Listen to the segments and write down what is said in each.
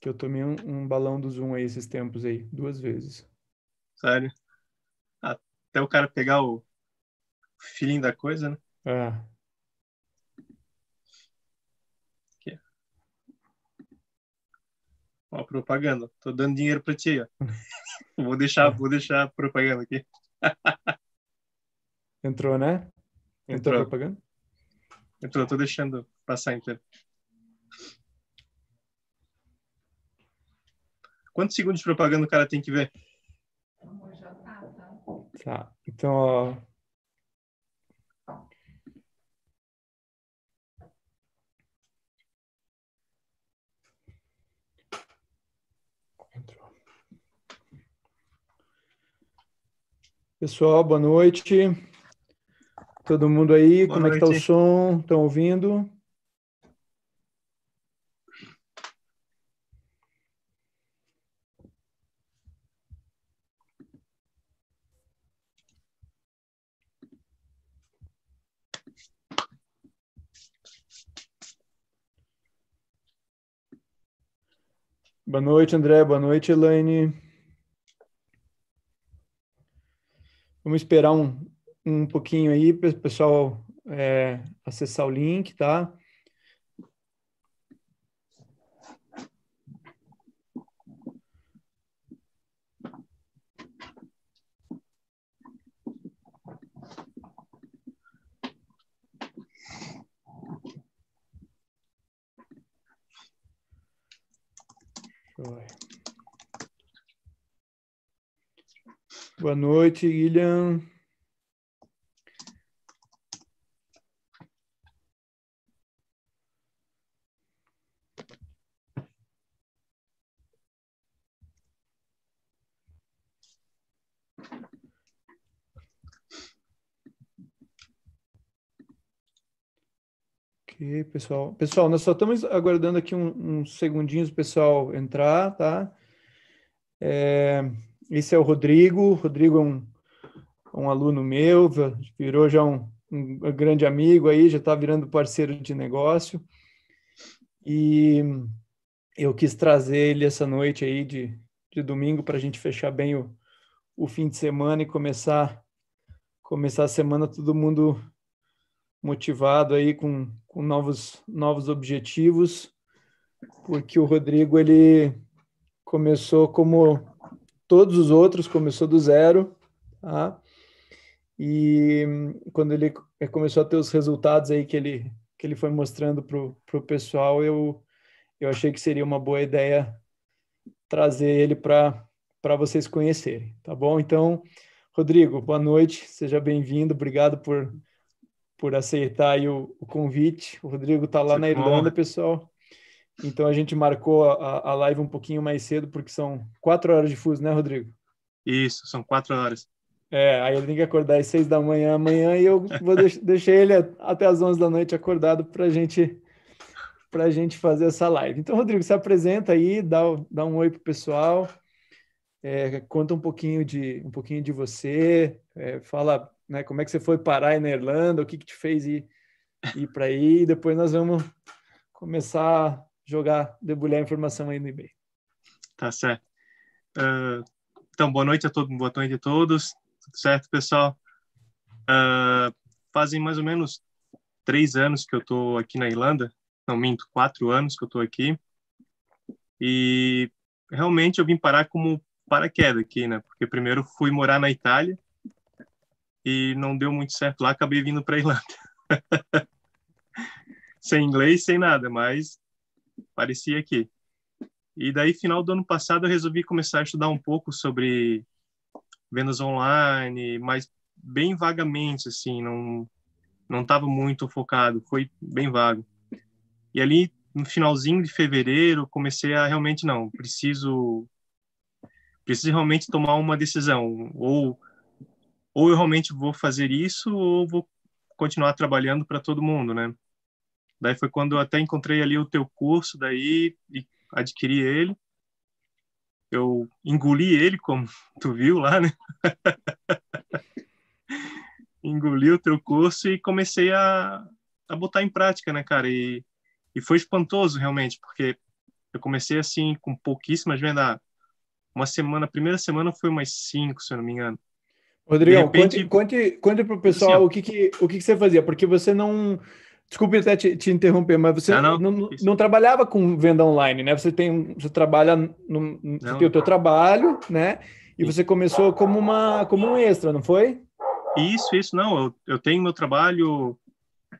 que eu tomei um, um balão do Zoom aí esses tempos aí, duas vezes. Sério? Até o cara pegar o feeling da coisa, né? É. Ó, propaganda. Tô dando dinheiro para ti, ó. vou deixar, vou deixar a propaganda aqui. Entrou, né? Entrou, Entrou a propaganda? Entrou, tô deixando passar inteiro. Quantos segundos de propaganda o cara tem que ver? Tá, então, ó. Pessoal, boa noite. Todo mundo aí, boa como noite. é que tá o som? Estão ouvindo? Boa noite, André. Boa noite, Elaine. Vamos esperar um, um pouquinho aí para o pessoal é, acessar o link, tá? Boa noite, Guilherme. pessoal. Pessoal, nós só estamos aguardando aqui uns um, um segundinhos o pessoal entrar, tá? É, esse é o Rodrigo. Rodrigo é um, um aluno meu, virou já um, um grande amigo aí, já está virando parceiro de negócio. E eu quis trazer ele essa noite aí de, de domingo para a gente fechar bem o, o fim de semana e começar começar a semana todo mundo motivado aí com com novos, novos objetivos, porque o Rodrigo ele começou como todos os outros, começou do zero, tá? E quando ele começou a ter os resultados aí que ele, que ele foi mostrando para o pessoal, eu, eu achei que seria uma boa ideia trazer ele para vocês conhecerem, tá bom? Então, Rodrigo, boa noite, seja bem-vindo, obrigado por por aceitar o, o, convite. O Rodrigo está lá é na Irlanda, pessoal. Então a gente marcou a, a live um pouquinho mais cedo, porque são quatro horas de fuso, né, Rodrigo? Isso, são quatro horas. É, aí ele tem que acordar às seis da manhã amanhã e eu vou deix deixar ele até às onze da noite acordado para gente, a gente fazer essa live. Então, Rodrigo, se apresenta aí, dá, dá um oi pro pessoal, é, conta um pouquinho de um pouquinho de você, é, fala né? Como é que você foi parar na Irlanda? O que, que te fez ir, ir para aí? E depois nós vamos começar a jogar, debulhar a informação aí no eBay. Tá certo. Uh, então, boa noite a todo boa noite a todos. Tudo certo, pessoal? Uh, fazem mais ou menos três anos que eu estou aqui na Irlanda. Não minto, quatro anos que eu estou aqui. E realmente eu vim parar como paraquedas aqui, né? Porque primeiro fui morar na Itália e não deu muito certo lá, acabei vindo para Irlanda. sem inglês, sem nada, mas parecia que. E daí, final do ano passado, eu resolvi começar a estudar um pouco sobre vendas online, mas bem vagamente, assim, não não estava muito focado, foi bem vago. E ali, no finalzinho de fevereiro, comecei a realmente, não, preciso, preciso realmente tomar uma decisão, ou ou eu realmente vou fazer isso ou vou continuar trabalhando para todo mundo, né? Daí foi quando eu até encontrei ali o teu curso daí e adquiri ele. Eu engoli ele, como tu viu lá, né? engoli o teu curso e comecei a, a botar em prática, né, cara? E, e foi espantoso, realmente, porque eu comecei assim, com pouquíssimas vendas. Ah, uma semana, a primeira semana foi umas cinco, se eu não me engano. Rodrigão, repente... conte, conte, para o assim, pessoal o, que, que, o que, que você fazia, porque você não. Desculpe até te, te interromper, mas você não, não, não, não, trabalhava com venda online, né? Você tem, você trabalha, no, você tem o teu trabalho, né? E você começou como uma, como um extra, não foi? Isso, isso, não. Eu, eu tenho meu trabalho,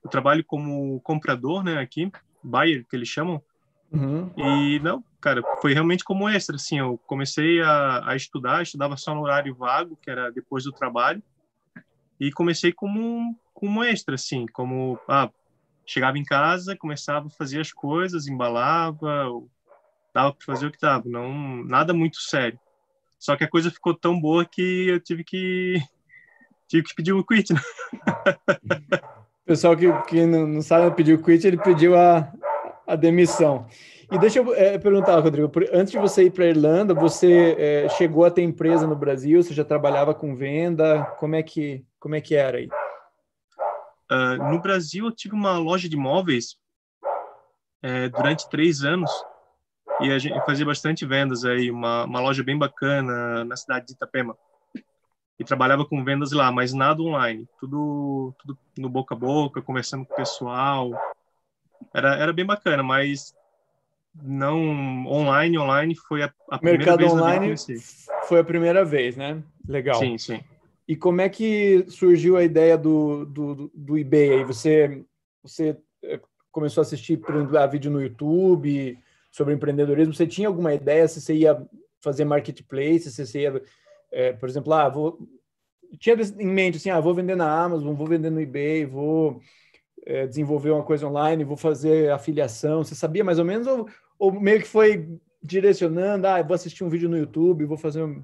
eu trabalho como comprador, né? Aqui, buyer que eles chamam, Uhum. E não, cara, foi realmente como extra, assim, eu comecei a, a estudar, estudava só no horário vago, que era depois do trabalho, e comecei como, como extra, assim, como, ah, chegava em casa, começava a fazer as coisas, embalava, dava para fazer o que dava, não, nada muito sério. Só que a coisa ficou tão boa que eu tive que, tive que pedir o um quit, né? Pessoal que, que não, não sabe pedir o quit, ele pediu a, a demissão. E deixa eu é, perguntar, Rodrigo, por, antes de você ir para a Irlanda, você é, chegou a ter empresa no Brasil? Você já trabalhava com venda? Como é que, como é que era aí? Uh, no Brasil, eu tive uma loja de móveis é, durante três anos e a gente fazia bastante vendas aí, uma, uma loja bem bacana na cidade de Itapema. E trabalhava com vendas lá, mas nada online, tudo, tudo no boca a boca, conversando com o pessoal, era, era bem bacana, mas não online, online foi a, a Mercado online foi a primeira vez, né? Legal. Sim, sim. E como é que surgiu a ideia do, do, do eBay aí? Você, você eh, começou a assistir por exemplo, a vídeo no YouTube sobre empreendedorismo. Você tinha alguma ideia se você ia fazer marketplace, se você ia, é, por exemplo, ah, vou... tinha em mente assim, ah, vou vender na Amazon, vou vender no eBay, vou é, desenvolver uma coisa online, vou fazer afiliação? Você sabia mais ou menos? Ou, ou meio que foi direcionando, ah, vou assistir um vídeo no YouTube, vou fazer um...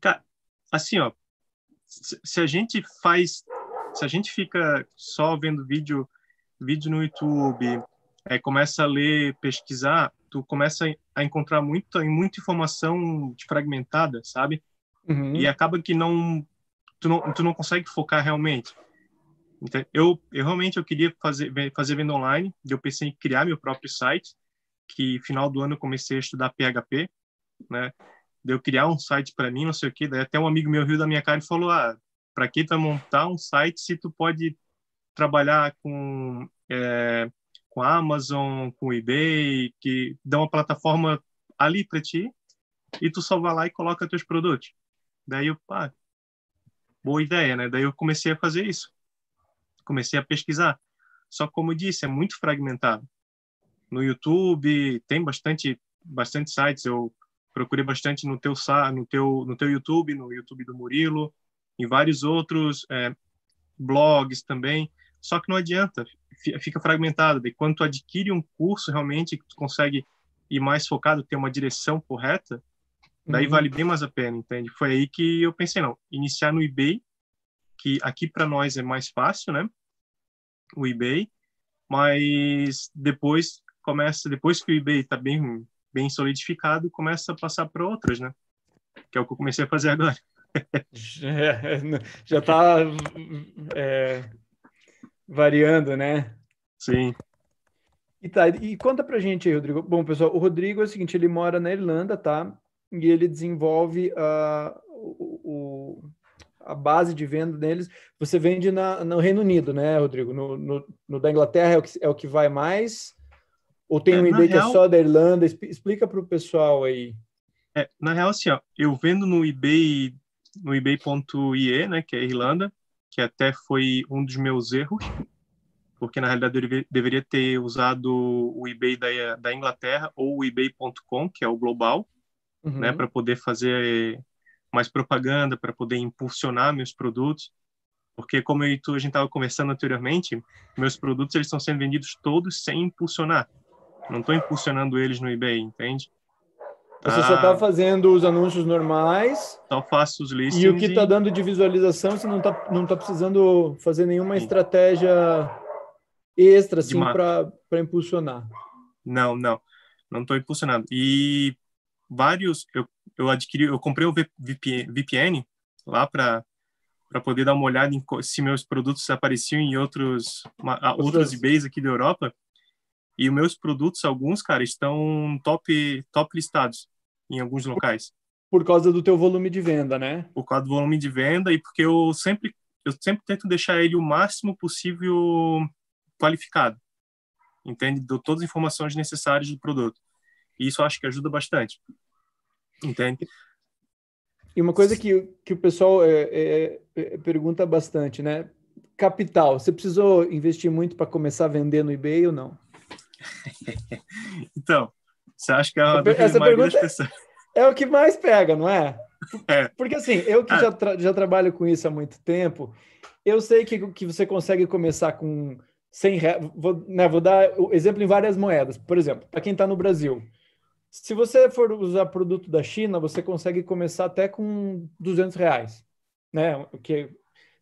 Cara, tá, assim, ó, se a gente faz, se a gente fica só vendo vídeo, vídeo no YouTube, é, começa a ler, pesquisar, tu começa a encontrar muita, muita informação fragmentada, sabe? Uhum. E acaba que não tu, não, tu não consegue focar realmente. Então, eu, eu realmente eu queria fazer, fazer venda online, eu pensei em criar meu próprio site, que final do ano eu comecei a estudar PHP, né? De eu criar um site para mim, não sei o que. Daí até um amigo meu riu da minha cara e falou: Ah, para que tu montar um site se tu pode trabalhar com é, com Amazon, com eBay, que dá uma plataforma ali para ti e tu só vai lá e coloca teus produtos. Daí eu, pá, ah, boa ideia, né? Daí eu comecei a fazer isso comecei a pesquisar. Só como disse, é muito fragmentado. No YouTube tem bastante bastante sites, eu procurei bastante no teu no teu no teu YouTube, no YouTube do Murilo, em vários outros é, blogs também. Só que não adianta, fica fragmentado. E quando tu adquire um curso realmente que tu consegue ir mais focado, ter uma direção correta, daí uhum. vale bem mais a pena, entende? Foi aí que eu pensei, não, iniciar no eBay, que aqui para nós é mais fácil, né? o eBay, mas depois começa, depois que o eBay está bem, bem solidificado, começa a passar para outras, né? Que é o que eu comecei a fazer agora. já está é, variando, né? Sim. E, tá, e conta pra gente aí, Rodrigo. Bom, pessoal, o Rodrigo é o seguinte, ele mora na Irlanda, tá? E ele desenvolve uh, a base de venda deles, você vende na, no Reino Unido, né, Rodrigo? No, no, no da Inglaterra é o, que, é o que vai mais? Ou tem é, um ID que é só da Irlanda? Explica para o pessoal aí. É, na real, assim, ó, eu vendo no eBay, no eBay.ie, né, que é Irlanda, que até foi um dos meus erros, porque na realidade eu deveria ter usado o eBay da, da Inglaterra ou o eBay.com, que é o global, né, uhum. né, para poder fazer mais propaganda para poder impulsionar meus produtos, porque como eu e tu a gente estava conversando anteriormente, meus produtos eles estão sendo vendidos todos sem impulsionar. Não estou impulsionando eles no eBay, entende? Você só está ah. fazendo os anúncios normais. Só faço os listings. E o que está e... Tá dando de visualização, você não está não tá precisando fazer nenhuma Sim. estratégia extra assim, para impulsionar. Não, não. Não estou impulsionando. E vários, eu eu adquiri, eu comprei o VPN lá para para poder dar uma olhada em se meus produtos apareciam em outros uma, outros eBays aqui da Europa. E meus produtos, alguns, cara, estão top top listados em alguns locais. Por causa do teu volume de venda, né? Por causa do volume de venda e porque eu sempre eu sempre tento deixar ele o máximo possível qualificado. Entende? Dou todas as informações necessárias do produto. E isso acho que ajuda bastante. Entende? E uma coisa que, que o pessoal é, é, é, é pergunta bastante, né? Capital, você precisou investir muito para começar a vender no eBay ou não? então, você acha que é uma Essa pergunta é o que mais pega, não é? é. Porque assim, eu que ah. já, tra já trabalho com isso há muito tempo, eu sei que, que você consegue começar com 100 reais. Vou, né, vou dar exemplo em várias moedas. Por exemplo, para quem está no Brasil, se você for usar produto da China, você consegue começar até com 200 reais, né? O que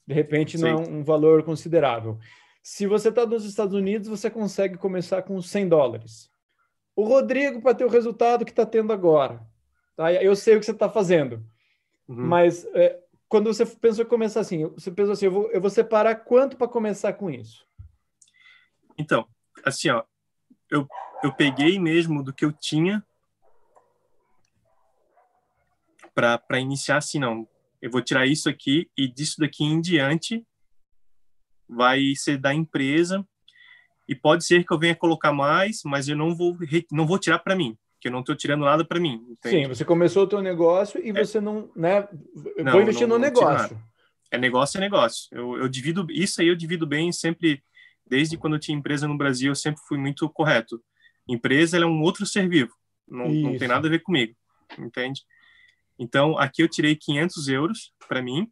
de repente não é Sim. é um valor considerável. Se você está nos Estados Unidos, você consegue começar com 100 dólares. O Rodrigo para ter o resultado que está tendo agora, tá? Eu sei o que você está fazendo, uhum. mas é, quando você pensou em começar assim, você pensou assim, eu vou, eu vou separar quanto para começar com isso? Então, assim, ó, eu, eu peguei mesmo do que eu tinha para iniciar assim, não, eu vou tirar isso aqui e disso daqui em diante vai ser da empresa e pode ser que eu venha colocar mais, mas eu não vou não vou tirar para mim, que eu não estou tirando nada para mim. Entende? Sim, você começou o teu negócio e é. você não, né? Não, vou investir não, no negócio. É negócio é negócio. Eu, eu divido isso aí eu divido bem sempre desde quando eu tinha empresa no Brasil eu sempre fui muito correto. Empresa é um outro ser vivo, não, não tem nada a ver comigo, entende? Então, aqui eu tirei 500 euros para mim.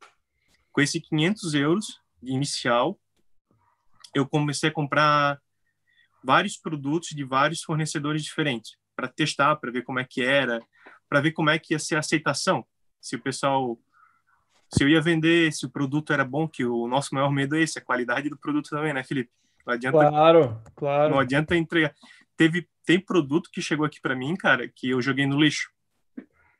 Com esses 500 euros inicial, eu comecei a comprar vários produtos de vários fornecedores diferentes para testar, para ver como é que era, para ver como é que ia ser a aceitação. Se o pessoal, se eu ia vender, se o produto era bom, que o nosso maior medo é esse, a qualidade do produto também, né, Felipe? Não adianta, claro, claro. Não adianta entregar. Teve, tem produto que chegou aqui para mim, cara, que eu joguei no lixo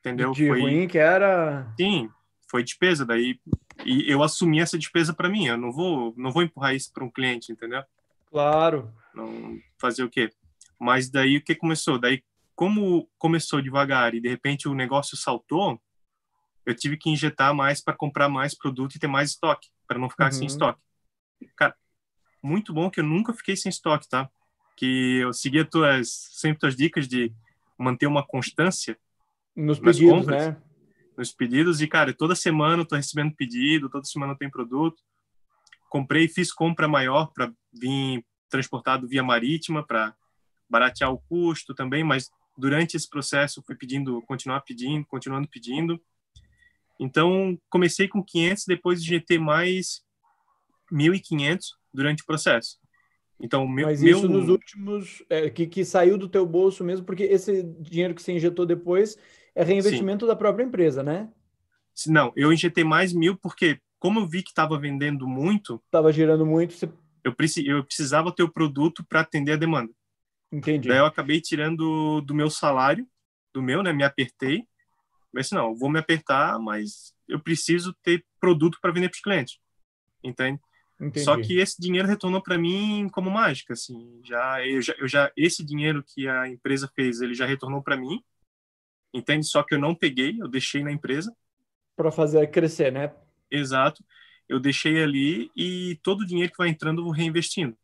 entendeu? De foi... ruim que era. Sim, foi despesa. Daí e eu assumi essa despesa para mim. Eu não vou, não vou empurrar isso para um cliente, entendeu? Claro. Não fazer o quê? Mas daí o que começou? Daí como começou devagar e de repente o negócio saltou, eu tive que injetar mais para comprar mais produto e ter mais estoque, para não ficar uhum. sem estoque. Cara, muito bom que eu nunca fiquei sem estoque, tá? Que eu segui as tuas, sempre as tuas dicas de manter uma constância nos pedidos, compras, né? Nos pedidos, e cara, toda semana eu tô recebendo pedido, toda semana tem produto. Comprei, fiz compra maior para vir transportado via marítima para baratear o custo também, mas durante esse processo fui pedindo, continuar pedindo, continuando pedindo. Então, comecei com 500, depois de GT mais 1.500 durante o processo. Então, meu, Mas isso meu... nos últimos, é, que, que saiu do teu bolso mesmo, porque esse dinheiro que você injetou depois, é reinvestimento Sim. da própria empresa, né? Não, eu injetei mais mil porque, como eu vi que estava vendendo muito. Estava girando muito, você... eu, preci... eu precisava ter o produto para atender a demanda. Entendi. Daí eu acabei tirando do meu salário, do meu, né? Me apertei. Mas não, eu vou me apertar, mas eu preciso ter produto para vender para os clientes. Entende? Entendi. Só que esse dinheiro retornou para mim como mágica, assim. Já eu, já eu já esse dinheiro que a empresa fez, ele já retornou para mim entende? Só que eu não peguei, eu deixei na empresa. Para fazer crescer, né? Exato. Eu deixei ali e todo o dinheiro que vai entrando eu vou reinvestindo.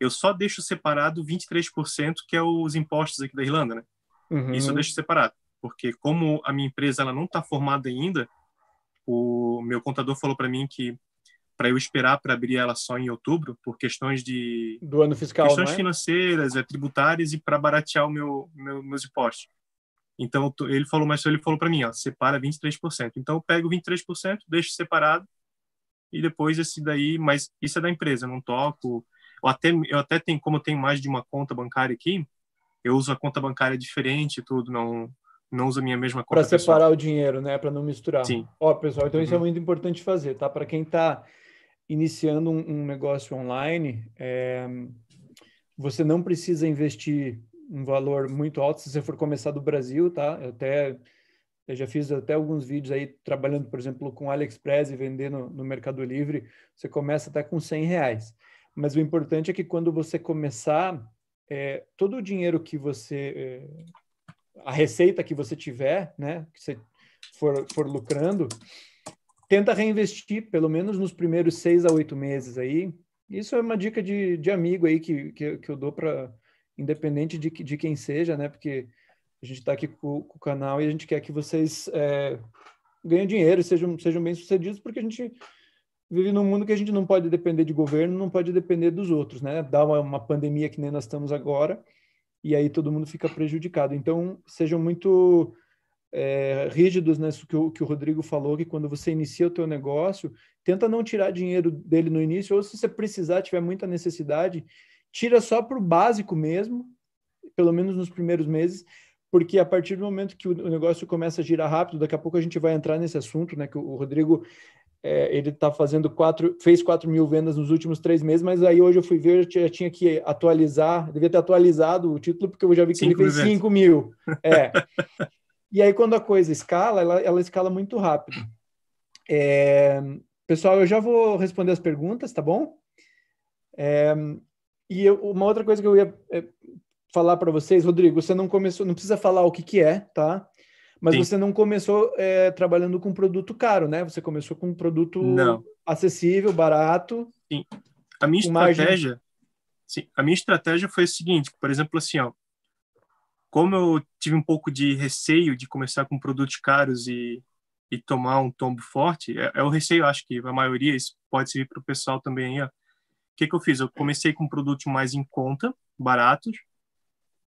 Eu só deixo separado 23%, que é os impostos aqui da Irlanda, né? Uhum. Isso eu deixo separado. Porque como a minha empresa ela não está formada ainda, o meu contador falou para mim que para eu esperar para abrir ela só em outubro, por questões de... Do ano fiscal, Questões é? financeiras, é, tributárias e para baratear o meu, meu, meus impostos. Então, ele falou, mas ele falou para mim, ó, separa 23%. Então, eu pego 23%, deixo separado e depois esse daí, mas isso é da empresa, não toco. Eu até, eu até tenho, como eu tenho mais de uma conta bancária aqui, eu uso a conta bancária diferente e tudo, não, não uso a minha mesma conta. Para separar pessoal. o dinheiro, né? Para não misturar. Sim. Ó, pessoal, então uhum. isso é uhum. muito importante fazer, tá? Para quem está iniciando um, um, negócio online, é, você não precisa investir um valor muito alto se você for começar do Brasil, tá? Eu até eu já fiz até alguns vídeos aí trabalhando, por exemplo, com AliExpress e vendendo no Mercado Livre, você começa até com 100 reais. Mas o importante é que quando você começar, é, todo o dinheiro que você, é, a receita que você tiver, né, que você for, for lucrando, tenta reinvestir pelo menos nos primeiros seis a oito meses aí. Isso é uma dica de, de amigo aí que, que, que eu dou para independente de, de quem seja, né? Porque a gente está aqui com, com, o canal e a gente quer que vocês é, ganhem dinheiro, sejam, sejam bem-sucedidos, porque a gente vive num mundo que a gente não pode depender de governo, não pode depender dos outros, né? Dá uma, uma pandemia que nem nós estamos agora, e aí todo mundo fica prejudicado. Então, sejam muito é, rígidos nisso né? que o, que o Rodrigo falou, que quando você inicia o teu negócio, tenta não tirar dinheiro dele no início, ou se você precisar, tiver muita necessidade, tira só para o básico mesmo, pelo menos nos primeiros meses, porque a partir do momento que o negócio começa a girar rápido, daqui a pouco a gente vai entrar nesse assunto, né? Que o Rodrigo é, ele está fazendo quatro, fez 4 mil vendas nos últimos três meses, mas aí hoje eu fui ver, eu já tinha que atualizar, devia ter atualizado o título, porque eu já vi que cinco ele fez 5 mil. É. e aí, quando a coisa escala, ela, ela escala muito rápido. É, pessoal, eu já vou responder as perguntas, tá bom? É, e eu, uma outra coisa que eu ia é, falar para vocês, Rodrigo, você não começou, não precisa falar o que, que é, tá? Mas Sim. você não começou é, trabalhando com produto caro, né? Você começou com um produto não. acessível, barato. Sim. A minha estratégia, margem... sim, a minha estratégia foi o seguinte, por exemplo, assim, ó, como eu tive um pouco de receio de começar com produtos caros e, e tomar um tombo forte, é, é o receio, acho que a maioria, isso pode servir para o pessoal também, ó, que, que eu fiz? Eu comecei com um produto mais em conta, baratos,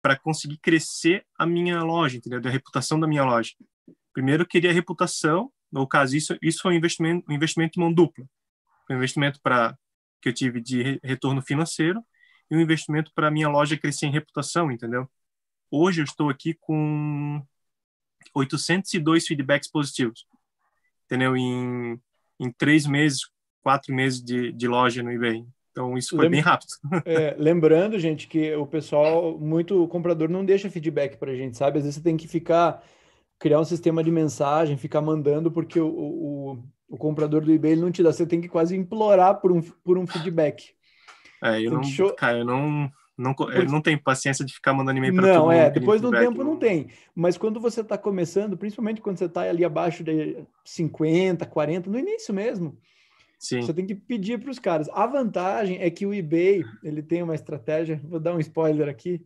para conseguir crescer a minha loja, entendeu? Da reputação da minha loja. Primeiro eu queria a reputação, no caso isso, isso foi um investimento, um investimento mão dupla. um investimento para que eu tive de retorno financeiro e um investimento para a minha loja crescer em reputação, entendeu? Hoje eu estou aqui com 802 feedbacks positivos, entendeu? Em, em três meses, quatro meses de, de loja no eBay. Então isso foi Lem bem rápido. É, lembrando, gente, que o pessoal, muito comprador não deixa feedback para a gente, sabe? Às vezes você tem que ficar criar um sistema de mensagem, ficar mandando, porque o, o, o comprador do eBay não te dá, você tem que quase implorar por um, por um feedback. É, eu não, show... cara, eu não, não, eu não tenho paciência de ficar mandando e-mail para todo é, mundo. Não, é, depois do tempo não tem. Mas quando você está começando, principalmente quando você está ali abaixo de 50, 40, no início mesmo, Sim. Você tem que pedir para os caras. A vantagem é que o eBay ele tem uma estratégia. Vou dar um spoiler aqui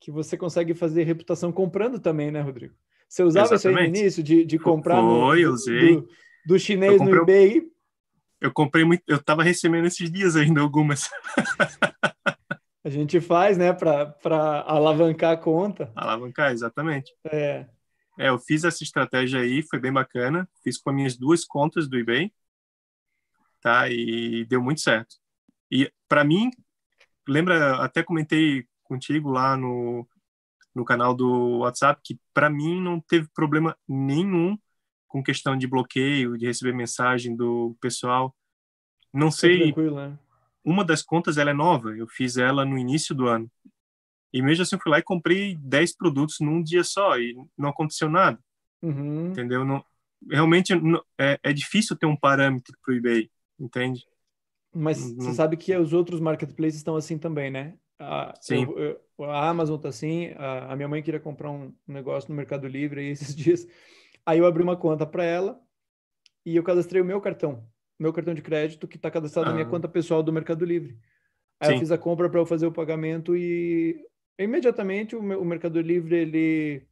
que você consegue fazer reputação comprando também, né, Rodrigo? Você usava isso isso no início de, de comprar Foi, no, usei. Do, do chinês comprei, no eBay? Eu comprei muito. Eu estava recebendo esses dias ainda algumas. A gente faz, né, para alavancar a conta. Alavancar, exatamente. É. É, eu fiz essa estratégia aí, foi bem bacana. Fiz com as minhas duas contas do eBay tá? E deu muito certo. E para mim, lembra até comentei contigo lá no no canal do WhatsApp que para mim não teve problema nenhum com questão de bloqueio, de receber mensagem do pessoal. Não sei. Né? Uma das contas ela é nova, eu fiz ela no início do ano. E mesmo assim eu fui lá e comprei 10 produtos num dia só e não aconteceu nada. Uhum. Entendeu? Não, realmente não, é, é difícil ter um parâmetro para o eBay entende? Mas você sabe que os outros marketplaces estão assim também, né? A, Sim. Eu, eu, a Amazon tá assim, a, a, minha mãe queria comprar um negócio no Mercado Livre aí esses dias. Aí eu abri uma conta para ela e eu cadastrei o meu cartão, meu cartão de crédito que está cadastrado ah. na minha ah. conta pessoal do Mercado Livre. Aí Sim. eu fiz a compra para eu fazer o pagamento e imediatamente o, meu, o Mercado Livre ele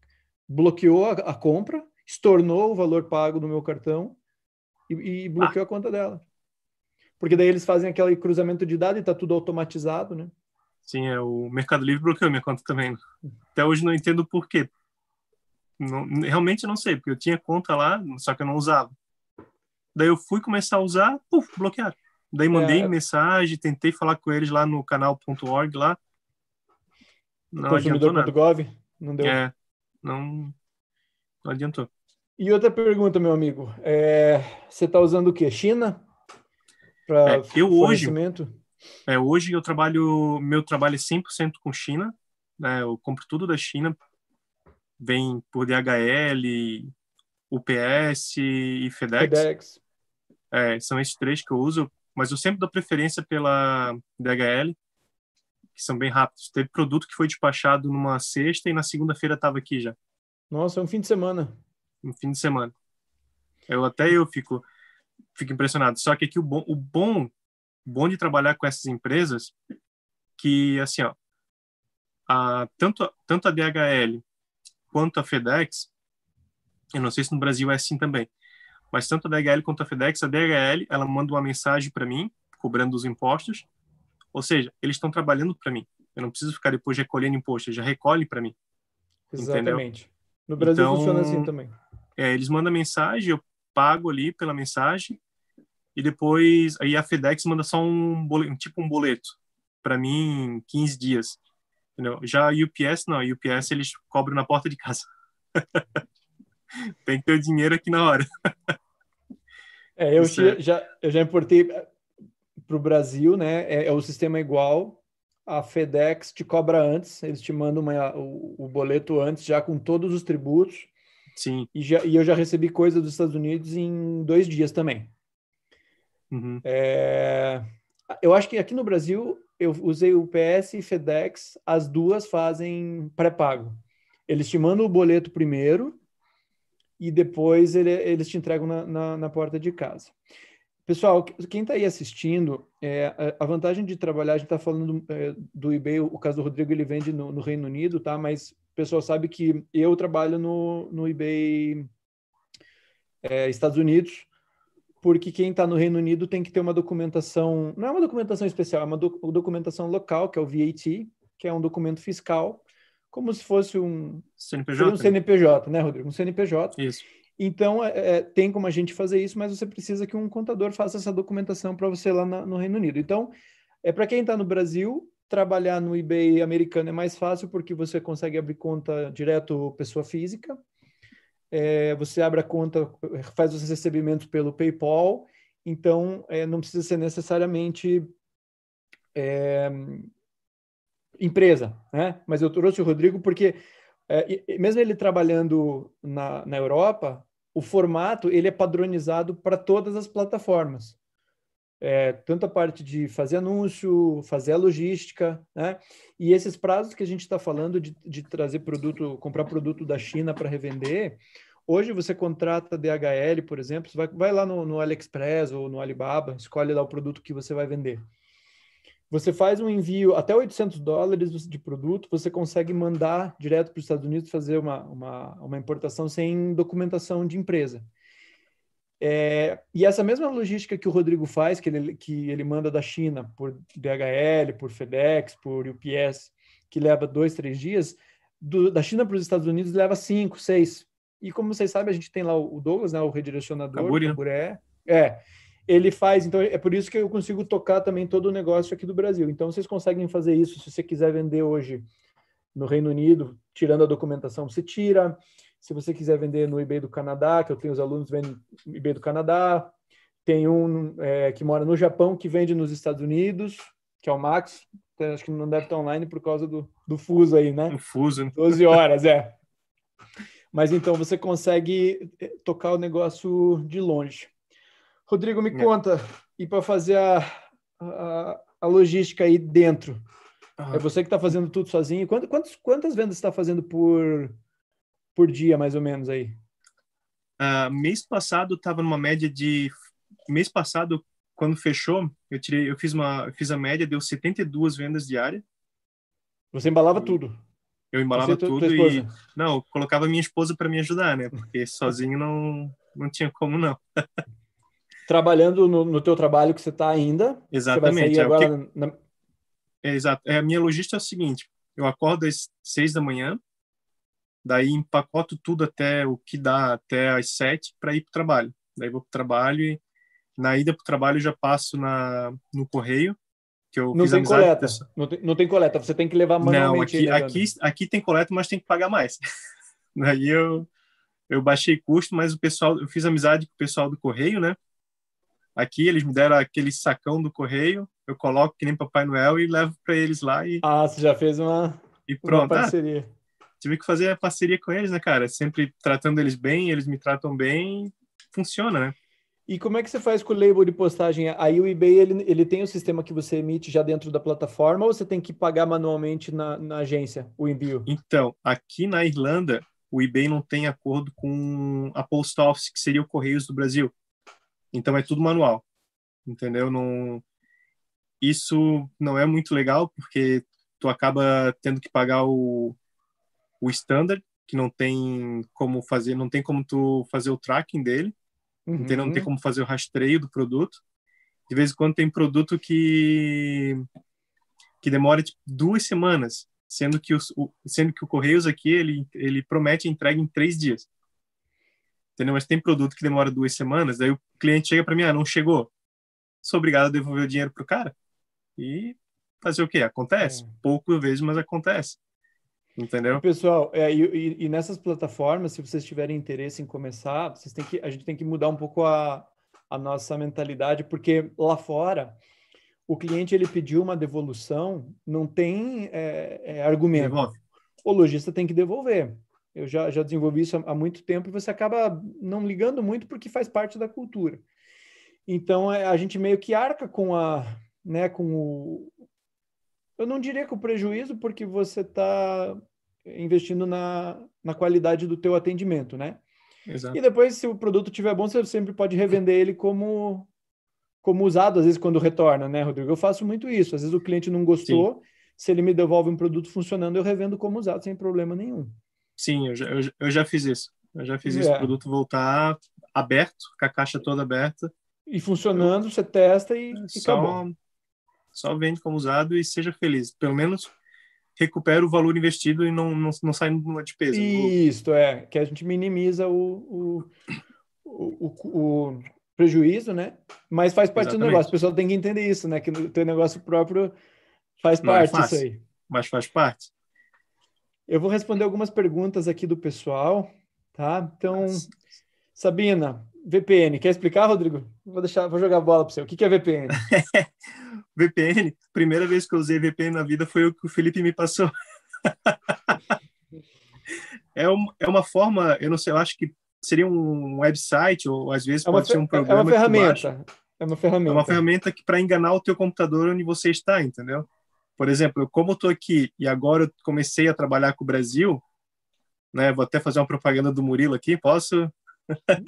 bloqueou a, a compra, estornou o valor pago do meu cartão e, e bloqueou ah. a conta dela. Porque daí eles fazem aquele cruzamento de dados e tá tudo automatizado, né? Sim, é, o Mercado Livre bloqueou minha conta também. Até hoje não entendo por quê. Não, realmente não sei, porque eu tinha conta lá, só que eu não usava. Daí eu fui começar a usar, puf, bloquearam. Daí é. mandei é... mensagem, tentei falar com eles lá no canal.org lá. Não Consumidor.gov? Não deu. É, não, não adiantou. E outra pergunta, meu amigo. É, você está usando o que? China? para é, eu hoje é hoje eu trabalho meu trabalho é 100% com China né eu compro tudo da China vem por DHL UPS e FedEx, FedEx. É, são esses três que eu uso mas eu sempre dou preferência pela DHL que são bem rápidos teve produto que foi despachado numa sexta e na segunda-feira estava aqui já nossa é um fim de semana um fim de semana eu até eu fico fico impressionado. Só que aqui o bom, o bom, bom de trabalhar com essas empresas que assim, ó, a, tanto tanto a DHL quanto a FedEx, eu não sei se no Brasil é assim também, mas tanto a DHL quanto a FedEx, a DHL ela manda uma mensagem para mim cobrando os impostos, ou seja, eles estão trabalhando para mim. Eu não preciso ficar depois recolhendo impostos, já recolhem para mim. Exatamente. Entendeu? No Brasil então, funciona assim também. É, eles mandam mensagem, eu pago ali pela mensagem e depois aí a FedEx manda só um boleto, tipo um boleto para mim em 15 dias. Entendeu? Já a UPS não, a UPS eles cobram na porta de casa. Tem que ter o dinheiro aqui na hora. é, eu, é. já, eu já importei para o Brasil, né? É, é, o sistema igual. A FedEx te cobra antes, eles te mandam uma, o, o boleto antes, já com todos os tributos Sim. E, já, e eu já recebi coisa dos Estados Unidos em dois dias também. Uhum. É, eu acho que aqui no Brasil eu usei o PS e FedEx, as duas fazem pré-pago. Eles te mandam o boleto primeiro e depois ele, eles te entregam na, na, na, porta de casa. Pessoal, quem está aí assistindo, é, a vantagem de trabalhar, a gente está falando do, é, do, eBay, o caso do Rodrigo ele vende no, no Reino Unido, tá? Mas pessoal sabe que eu trabalho no, no eBay é, Estados Unidos, porque quem está no Reino Unido tem que ter uma documentação, não é uma documentação especial, é uma doc, documentação local, que é o VAT, que é um documento fiscal, como se fosse um CNPJ, um CNPJ né, Rodrigo? Um CNPJ. Isso. Então, é, é, tem como a gente fazer isso, mas você precisa que um contador faça essa documentação para você lá na, no Reino Unido. Então, é para quem está no Brasil, Trabalhar no eBay americano é mais fácil porque você consegue abrir conta direto pessoa física. É, você abre a conta, faz os recebimentos pelo PayPal. Então, é, não precisa ser necessariamente é, empresa, né? Mas eu trouxe o Rodrigo porque, é, mesmo ele trabalhando na, na Europa, o formato ele é padronizado para todas as plataformas é, tanta parte de fazer anúncio, fazer a logística, né? E esses prazos que a gente está falando de, de trazer produto, comprar produto da China para revender, Hoje você contrata DHL, por exemplo, vai, vai, lá no, no AliExpress ou no Alibaba, escolhe lá o produto que você vai vender. Você faz um envio até 800 dólares de produto, você consegue mandar direto para os Estados Unidos fazer uma, uma, uma importação sem documentação de empresa. É, e essa mesma logística que o Rodrigo faz, que ele, que ele manda da China por DHL, por FedEx, por UPS, que leva dois, três dias, do, da China para os Estados Unidos leva cinco, seis. E como vocês sabem, a gente tem lá o Douglas, né, o redirecionador, o né? é. é, ele faz, então é por isso que eu consigo tocar também todo o negócio aqui do Brasil. Então vocês conseguem fazer isso se você quiser vender hoje no Reino Unido, tirando a documentação, você tira. Se você quiser vender no eBay do Canadá, que eu tenho os alunos vendo no eBay do Canadá, tem um é, que mora no Japão que vende nos Estados Unidos, que é o Max. Acho que não deve estar online por causa do, do fuso aí, né? O fuso. 12 né? horas, é. Mas então você consegue é, tocar o negócio de longe. Rodrigo, me é. conta, e para fazer a, a, a, logística aí dentro? É você que está fazendo tudo sozinho? Quantas, quantas vendas está fazendo por, por dia, mais ou menos aí? Uh, mês passado estava numa média de mês passado quando fechou, eu tirei, eu fiz uma, eu fiz a média, deu 72 vendas diárias. Você embalava tudo? Eu embalava Você, tudo e não, colocava minha esposa para me ajudar, né? Porque sozinho não não tinha como não. Trabalhando no, no teu trabalho que você está ainda. Exatamente. Você é agora que... na... é, exato. É, a minha logística é o seguinte: eu acordo às seis da manhã, daí empacoto tudo até o que dá, até as sete, para ir para o trabalho. Daí vou para o trabalho e na ida para o trabalho já passo na, no correio, que eu não tem coleta, não tem, não tem, coleta, você tem que levar manualmente. Não, aqui, aí, né, aqui, aqui tem coleta, mas tem que pagar mais. daí eu, eu baixei custo, mas o pessoal, eu fiz amizade com o pessoal do correio, né? Aqui eles me deram aquele sacão do correio, eu coloco que nem Papai Noel e levo para eles lá e Ah, você já fez uma e pronto. Uma ah, parceria. Ah, tive que fazer a parceria com eles, né, cara? Sempre tratando eles bem, eles me tratam bem, funciona, né? E como é que você faz com o label de postagem? Aí o eBay ele, ele tem o sistema que você emite já dentro da plataforma ou você tem que pagar manualmente na, na agência o envio? Então, aqui na Irlanda, o eBay não tem acordo com a Post Office, que seria o Correios do Brasil. Então é tudo manual, entendeu? Não... Isso não é muito legal porque tu acaba tendo que pagar o o standard, que não tem como fazer, não tem como tu fazer o tracking dele, uhum. não tem como fazer o rastreio do produto. De vez em quando tem produto que que demora tipo, duas semanas, sendo que os, o, sendo que o Correios aqui ele ele promete entrega em três dias. Entendeu? Mas tem produto que demora duas semanas, daí o cliente chega para mim, ah, não chegou. Sou obrigado a devolver o dinheiro pro cara. E fazer o quê? Acontece. É. Pouco eu vejo, mas acontece. Entendeu? E, pessoal, é, e, e, nessas plataformas, se vocês tiverem interesse em começar, vocês têm que, a gente tem que mudar um pouco a, a nossa mentalidade, porque lá fora o cliente ele pediu uma devolução, não tem é, é, argumento. Devolve. O lojista tem que devolver. Eu já, já desenvolvi isso há, há muito tempo e você acaba não ligando muito porque faz parte da cultura. Então é, a gente meio que arca com a né, com o, eu não diria que o prejuízo, porque você está investindo na, na qualidade do teu atendimento, né? Exato. E depois, se o produto tiver bom, você sempre pode revender ele como como usado, às vezes, quando retorna, né, Rodrigo? Eu faço muito isso. Às vezes o cliente não gostou, Sim. se ele me devolve um produto funcionando, eu revendo como usado, sem problema nenhum. Sim, eu já, eu, eu já fiz isso. Eu já fiz é. isso. O produto voltar aberto, com a caixa toda aberta. E funcionando, eu... você testa e, e só, acabou. Só vende como usado e seja feliz. Pelo menos recupera o valor investido e não, não, não sai numa despesa. Isso é. Que a gente minimiza o, o, o, o prejuízo, né? Mas faz parte Exatamente. do negócio. O pessoal tem que entender isso, né? Que o teu negócio próprio faz não é parte disso é aí. Mas faz parte. Eu vou responder algumas perguntas aqui do pessoal, tá? Então, Nossa. Sabina, VPN. Quer explicar, Rodrigo? Vou deixar, vou jogar a bola para você. O que, que é VPN? VPN, primeira vez que eu usei VPN na vida foi o que o Felipe me passou. é, um, é uma forma, eu não sei, eu acho que seria um website ou às vezes é pode ser um programa. É uma ferramenta. É uma ferramenta. É uma ferramenta que para enganar o teu computador onde você está, entendeu? Por exemplo, como eu estou aqui e agora eu comecei a trabalhar com o Brasil, né? Vou até fazer uma propaganda do Murilo aqui, posso?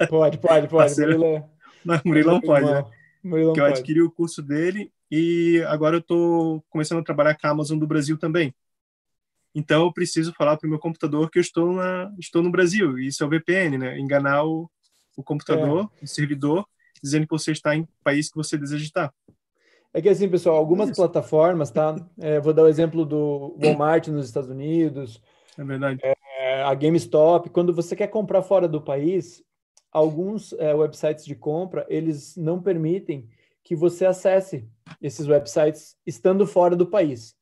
Pode, pode, pode. Murilo, é... não, Murilo não é pode, né? Murilo que eu adquiri o curso dele e agora eu estou começando a trabalhar com a Amazon do Brasil também. Então eu preciso falar para o meu computador que eu estou, na, estou no Brasil. Isso é o VPN, né? Enganar o, o computador, é. o servidor, dizendo que você está em país que você deseja estar. É que assim, pessoal, algumas é plataformas, tá? É, vou dar o exemplo do Walmart nos Estados Unidos. É verdade. É, a GameStop. Quando você quer comprar fora do país, alguns é, websites de compra, eles não permitem que você acesse esses websites estando fora do país.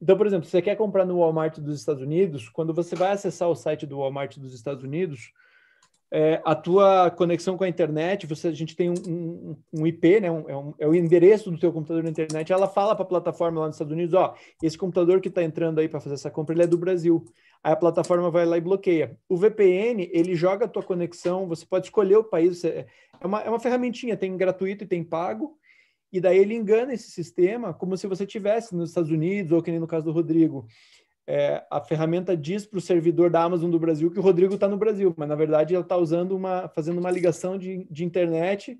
Então, por exemplo, você quer comprar no Walmart dos Estados Unidos, quando você vai acessar o site do Walmart dos Estados Unidos, é, a tua conexão com a internet, você, a gente tem um, um, um IP, né, um, é, um, é, o endereço do teu computador na internet, ela fala para a plataforma lá nos Estados Unidos, ó, esse computador que está entrando aí para fazer essa compra, ele é do Brasil. Aí a plataforma vai lá e bloqueia. O VPN, ele joga a tua conexão, você pode escolher o país, é, é, uma, é uma ferramentinha, tem gratuito e tem pago, e daí ele engana esse sistema como se você tivesse nos Estados Unidos, ou que nem no caso do Rodrigo. É, a ferramenta diz para o servidor da Amazon do Brasil que o Rodrigo está no Brasil, mas na verdade ele está usando uma, fazendo uma ligação de, de internet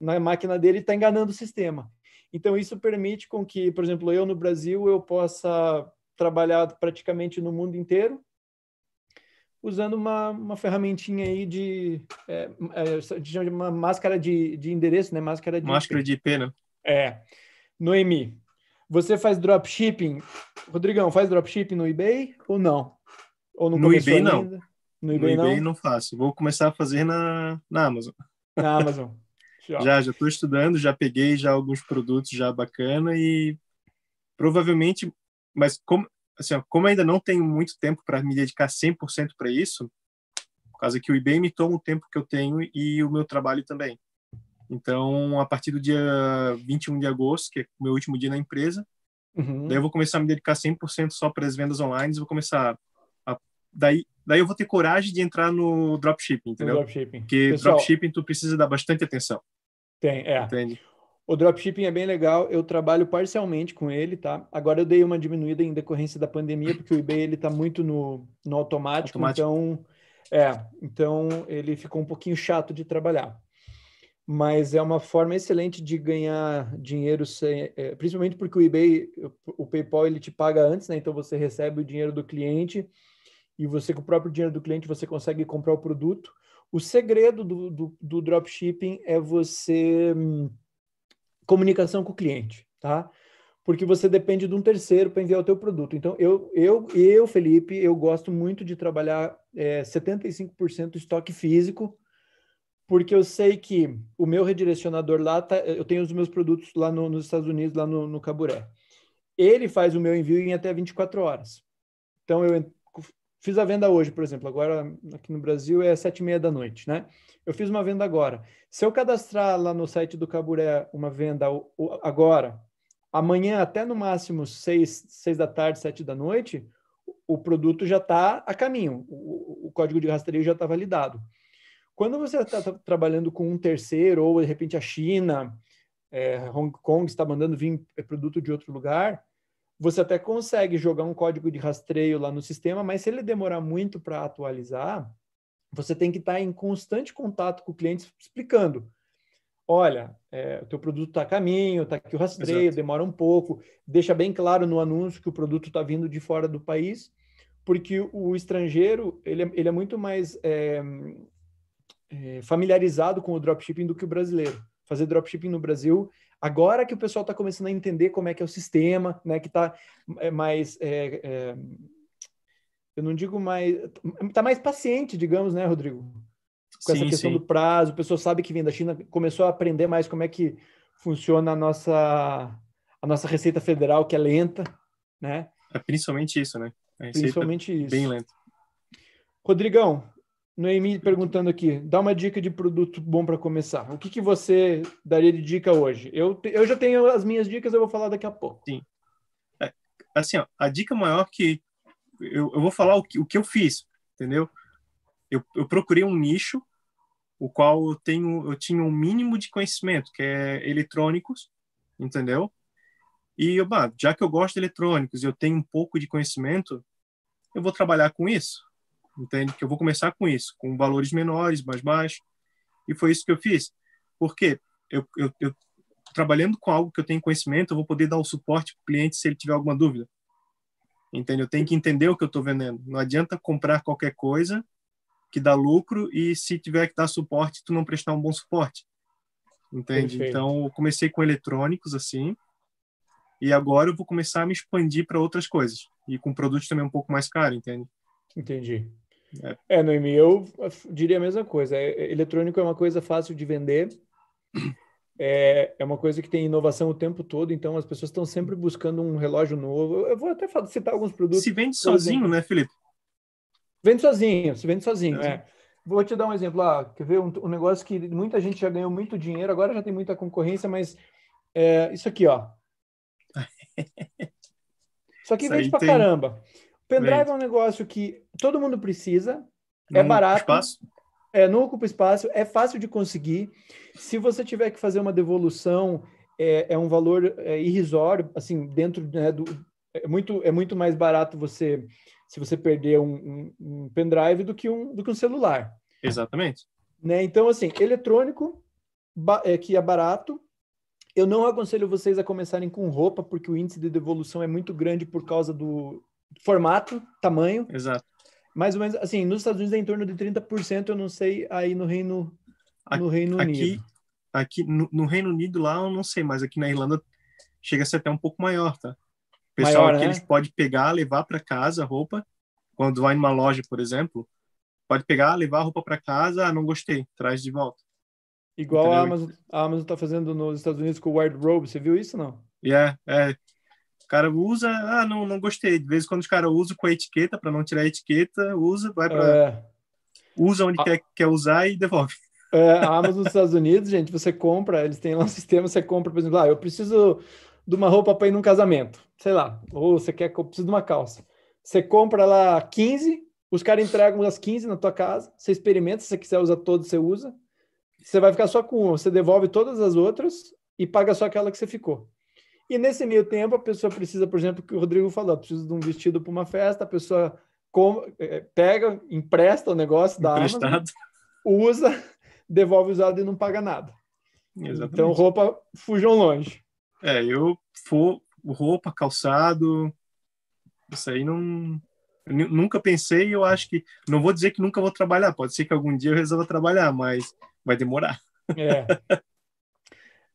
na máquina dele e está enganando o sistema. Então isso permite com que, por exemplo, eu no Brasil eu possa trabalhar praticamente no mundo inteiro usando uma, uma ferramentinha aí de, é, é de uma máscara de, de endereço, né? Máscara de máscara IP. de IP, né? É. Noemi, você faz dropshipping? Rodrigão, faz dropshipping no eBay ou não? Ou não no eBay ainda? não. No eBay, no eBay não? não? faço. Vou começar a fazer na, na Amazon. Na Amazon. já, já estou estudando, já peguei já alguns produtos já bacana e provavelmente, mas como, assim, ó, como ainda não tenho muito tempo para me dedicar 100% para isso, por causa que o eBay me toma o tempo que eu tenho e o meu trabalho também. Então, a partir do dia 21 de agosto, que é o meu último dia na empresa, uhum. daí eu vou começar a me dedicar 100% só para as vendas online, vou começar a, daí daí eu vou ter coragem de entrar no dropshipping, entendeu? No dropshipping. Porque Pessoal, dropshipping tu precisa dar bastante atenção. Tem, é. Entende? O dropshipping é bem legal, eu trabalho parcialmente com ele, tá? Agora eu dei uma diminuída em decorrência da pandemia, porque o eBay ele tá muito no, no automático, automático, então é, então ele ficou um pouquinho chato de trabalhar mas é uma forma excelente de ganhar dinheiro, sem, é, principalmente porque o eBay, o PayPal, ele te paga antes, né? Então você recebe o dinheiro do cliente e você, com o próprio dinheiro do cliente, você consegue comprar o produto. O segredo do, do, do dropshipping é você. Hum, comunicação com o cliente, tá? Porque você depende de um terceiro para enviar o teu produto. Então, eu, eu, eu, Felipe, eu gosto muito de trabalhar é, 75% estoque físico porque eu sei que o meu redirecionador lá, tá, eu tenho os meus produtos lá no, nos Estados Unidos, lá no, no Caburé. Ele faz o meu envio em até 24 horas. Então, eu fiz a venda hoje, por exemplo, agora aqui no Brasil é sete e meia da noite, né? Eu fiz uma venda agora. Se eu cadastrar lá no site do Caburé uma venda agora, amanhã até no máximo seis, seis da tarde, sete da noite, o produto já está a caminho, o, o código de rastreio já está validado. Quando você está tá trabalhando com um terceiro, ou de repente a China, é, Hong Kong está mandando vir é, produto de outro lugar, você até consegue jogar um código de rastreio lá no sistema, mas se ele demorar muito para atualizar, você tem que estar tá em constante contato com o cliente explicando. Olha, é, o teu produto está a caminho, está aqui o rastreio, Exato. demora um pouco. Deixa bem claro no anúncio que o produto está vindo de fora do país, porque o estrangeiro ele, é, ele é muito mais é, é, familiarizado com o dropshipping do que o brasileiro. Fazer dropshipping no Brasil, agora que o pessoal está começando a entender como é que é o sistema, né, que está é, mais. É, é, eu não digo mais. Está mais paciente, digamos, né, Rodrigo? Com sim, essa questão sim. do prazo, o pessoal sabe que vem da China, começou a aprender mais como é que funciona a nossa, a nossa Receita Federal, que é lenta, né? É principalmente isso, né? principalmente isso. Bem lento. Rodrigão, Noemi perguntando aqui, dá uma dica de produto bom para começar. O que, que você daria de dica hoje? Eu, eu já tenho as minhas dicas, eu vou falar daqui a pouco. Sim. É, assim, ó, a dica maior que eu, eu vou falar o que, o que eu fiz, entendeu? Eu, eu procurei um nicho, o qual eu tenho, eu tinha um mínimo de conhecimento, que é eletrônicos, entendeu? E eu, já que eu gosto de eletrônicos, eu tenho um pouco de conhecimento, eu vou trabalhar com isso, entende? Que eu vou começar com isso, com valores menores, mais baixos. E foi isso que eu fiz. Porque eu, eu, eu trabalhando com algo que eu tenho conhecimento, eu vou poder dar o suporte para o cliente se ele tiver alguma dúvida. Entende? Eu tenho que entender o que eu estou vendendo. Não adianta comprar qualquer coisa que dá lucro e se tiver que dar suporte, tu não prestar um bom suporte. Entende? Perfeito. Então, eu comecei com eletrônicos, assim, e agora eu vou começar a me expandir para outras coisas. E com produtos também um pouco mais caro, entende? Entendi. É, Noemi, eu diria a mesma coisa. É, é, eletrônico é uma coisa fácil de vender, é, é uma coisa que tem inovação o tempo todo, então as pessoas estão sempre buscando um relógio novo. Eu vou até citar alguns produtos. Se vende sozinho, né, Felipe? Vende sozinho, se vende sozinho, é. é. Vou te dar um exemplo. Ah, quer ver um, um, negócio que muita gente já ganhou muito dinheiro, agora já tem muita concorrência, mas é, isso aqui, ó. Isso aqui isso vende pra tem... caramba. Pendrive é um negócio que todo mundo precisa, é não é barato, espaço. É, não ocupa espaço, é fácil de conseguir. Se você tiver que fazer uma devolução, é, é um valor é, irrisório, assim, dentro né, do. É muito, é muito mais barato você se você perder um, um, um pendrive do que um, do que um celular. Exatamente. Né? Então, assim, eletrônico, é, que é barato. Eu não aconselho vocês a começarem com roupa, porque o índice de devolução é muito grande por causa do, formato, tamanho. Exato. Mais ou menos, assim, nos Estados Unidos é em torno de 30%, eu não sei, aí no Reino, no Reino aqui, Unido. Aqui, no, no, Reino Unido lá, eu não sei, mas aqui na Irlanda chega a ser até um pouco maior, tá? O pessoal maior, aqui, né? eles pode pegar, levar para casa roupa, quando vai numa loja, por exemplo, pode pegar, levar a roupa para casa, ah, não gostei, traz de volta. Igual a Amazon, a Amazon tá fazendo nos Estados Unidos com o wardrobe, você viu isso não? Yeah, é, o cara usa, ah, não, não gostei. De vez em quando os caras usam com a etiqueta, para não tirar a etiqueta, usa, vai para. É. Usa onde a... Ah. quer, quer usar e devolve. É, a Amazon dos Estados Unidos, gente, você compra, eles têm lá um sistema, você compra, por exemplo, ah, eu preciso de uma roupa para ir num casamento, sei lá, ou você quer, eu preciso de uma calça. Você compra lá 15, os caras entregam as 15 na tua casa, você experimenta, se você quiser usar todas, você usa. Você vai ficar só com uma, você devolve todas as outras e paga só aquela que você ficou. E nesse meio tempo, a pessoa precisa, por exemplo, que o Rodrigo falou, precisa de um vestido para uma festa, a pessoa com, é, é, pega, empresta o negócio da Amazon, usa, devolve usado e não paga nada. Exatamente. Então, roupa, fujam longe. É, eu for roupa, calçado, isso aí não. Nunca pensei, eu acho que. Não vou dizer que nunca vou trabalhar, pode ser que algum dia eu resolva trabalhar, mas vai demorar. É.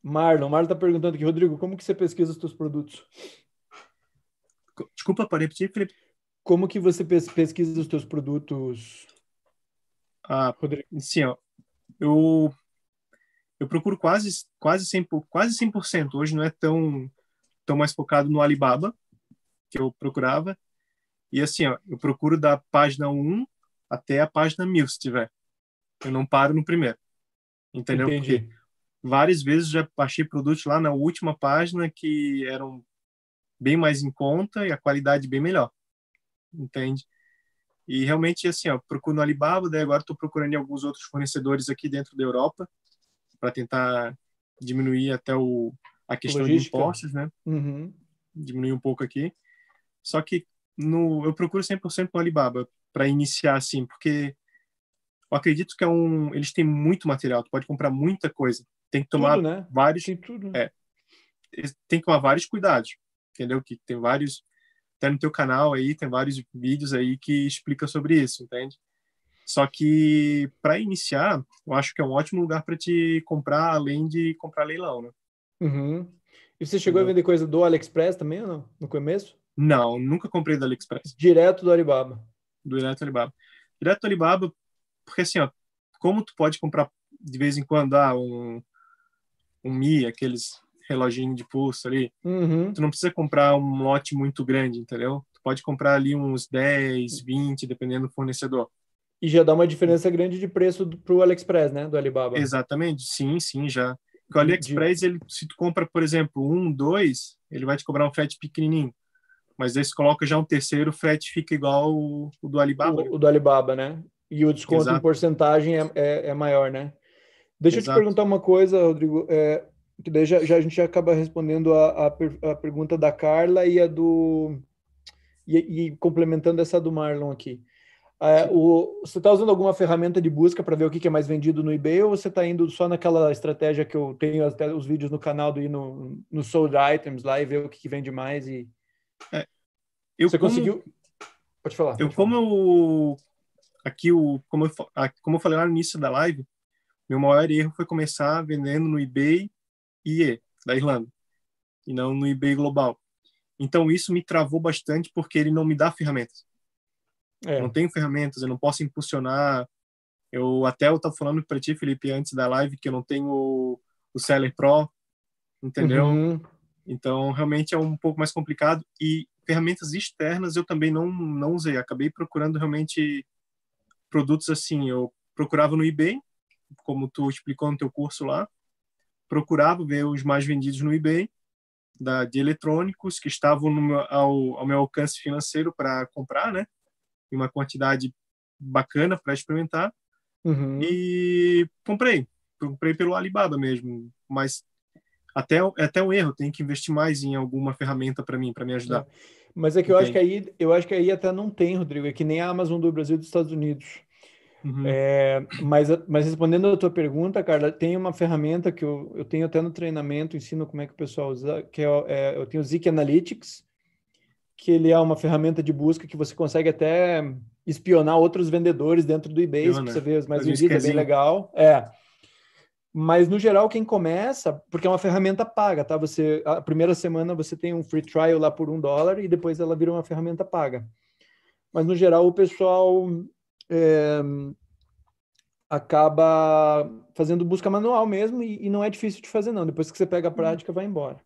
Marlon, Marlon está perguntando aqui, Rodrigo, como que você pesquisa os seus produtos? Desculpa, pode repetir, Felipe? Como que você pesquisa os seus produtos? Ah, Rodrigo. Sim, ó, eu eu procuro quase quase 100%, quase 100%. Hoje não é tão tão mais focado no Alibaba que eu procurava. E assim, ó, eu procuro da página 1 até a página 1000, se tiver. Eu não paro no primeiro. Entendeu? Entendi. Porque várias vezes já achei produtos lá na última página que eram bem mais em conta e a qualidade bem melhor, entende? E realmente, assim, ó, procuro no Alibaba, daí agora estou procurando em alguns outros fornecedores aqui dentro da Europa para tentar diminuir até o, a questão Logística. de impostos, né? Uhum. Diminuir um pouco aqui. Só que no, eu procuro 100% no Alibaba para iniciar, assim, porque eu acredito que é um, eles têm muito material, tu pode comprar muita coisa tem que tomar tudo, né? vários. Tem tudo. É, tem que tomar vários cuidados, entendeu? Que tem vários. Até no teu canal aí, tem vários vídeos aí que explica sobre isso, entende? Só que para iniciar, eu acho que é um ótimo lugar para te comprar, além de comprar leilão, né? Uhum. E você chegou entendeu? a vender coisa do AliExpress também ou não? No começo? Não, nunca comprei do AliExpress. Direto do Alibaba. Do direto do Alibaba. Direto do Alibaba, porque assim, ó, como tu pode comprar de vez em quando ah, um, um Mi, aqueles reloginho de pulso ali. Uhum. Tu não precisa comprar um lote muito grande, entendeu? Tu pode comprar ali uns 10, 20, dependendo do fornecedor. E já dá uma diferença grande de preço para o AliExpress, né? Do Alibaba. Exatamente, sim, sim, já. Porque o AliExpress, ele, se tu compra, por exemplo, um, dois, ele vai te cobrar um frete pequenininho. Mas aí se coloca já um terceiro, o frete fica igual o, o do Alibaba. O, o, do Alibaba, né? E o desconto Exato. em porcentagem é, é, é maior, né? Deixa Exato. eu te perguntar uma coisa, Rodrigo, é, que daí já, já, a gente acaba respondendo a, a, a, pergunta da Carla e a do. E, e complementando essa do Marlon aqui. É, o, você está usando alguma ferramenta de busca para ver o que, que, é mais vendido no eBay ou você está indo só naquela estratégia que eu tenho até os vídeos no canal do ir no, no Sold Items lá e ver o que, que vende mais e é, eu você como, conseguiu? Pode falar. Pode eu falar. como eu aqui o como eu, como eu falei lá no início da live, meu maior erro foi começar vendendo no eBay IE, da Irlanda, e não no eBay global. Então isso me travou bastante porque ele não me dá ferramentas. É. Não tenho ferramentas, eu não posso impulsionar. Eu até eu estava falando para ti, Felipe, antes da live que eu não tenho o, o Seller Pro, entendeu? Uhum. Então realmente é um pouco mais complicado e ferramentas externas eu também não não usei. Acabei procurando realmente produtos assim, eu procurava no eBay como tu explicou no teu curso lá, procurava ver os mais vendidos no eBay, da, de eletrônicos que estavam meu, ao, ao, meu alcance financeiro para comprar, né? uma quantidade bacana para experimentar. Uhum. E comprei. Comprei pelo Alibaba mesmo. Mas até, até um erro, tem que investir mais em alguma ferramenta para mim, para me ajudar. Mas é que eu acho que aí eu acho que aí até não tem, Rodrigo, é que nem a Amazon do Brasil e dos Estados Unidos. Uhum. É, mas, mas respondendo a tua pergunta, Carla, tem uma ferramenta que eu, eu tenho até no treinamento, ensino como é que o pessoal usa, que é, é eu tenho o Zik Analytics, que ele é uma ferramenta de busca que você consegue até espionar outros vendedores dentro do eBay, para você ver os mais vendidos, é bem legal. É. Mas, no geral, quem começa, porque é uma ferramenta paga, tá? Você, a primeira semana você tem um free trial lá por um dólar e depois ela vira uma ferramenta paga. Mas, no geral, o pessoal é, acaba fazendo busca manual mesmo e, e, não é difícil de fazer, não. Depois que você pega a uhum. prática, vai embora.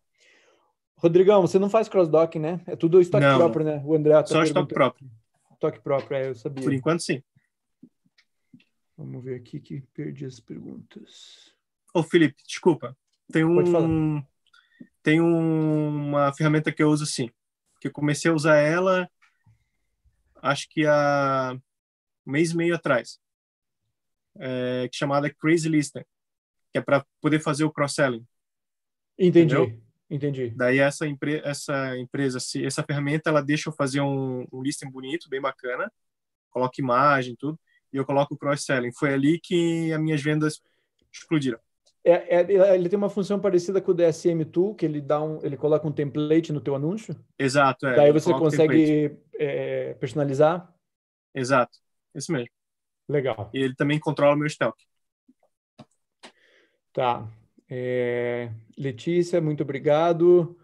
Rodrigão, você não faz cross-dock, né? É tudo estoque não, próprio, né? O André tá Só estoque próprio. Estoque próprio, é, eu sabia. Por enquanto, sim. Vamos ver aqui que perdi as perguntas. Ô, Felipe, desculpa. Tem um. Tem uma ferramenta que eu uso assim. Que eu comecei a usar ela. Acho que há um mês e meio atrás, é, chamada Crazy Listener, que é para poder fazer o cross-selling. Entendi. Entendeu? Entendi. Daí essa, empre essa empresa, essa ferramenta, ela deixa eu fazer um, um listing bonito, bem bacana, coloco imagem, tudo, e eu coloco o cross-selling. Foi ali que as minhas vendas explodiram. É, é, ele tem uma função parecida com o DSM Tool, que ele dá um, ele coloca um template no teu anúncio. Exato. É, Daí você consegue é, personalizar. Exato. Esse mesmo. Legal. E ele também controla o meu stealth. Tá. É... Letícia, muito obrigado.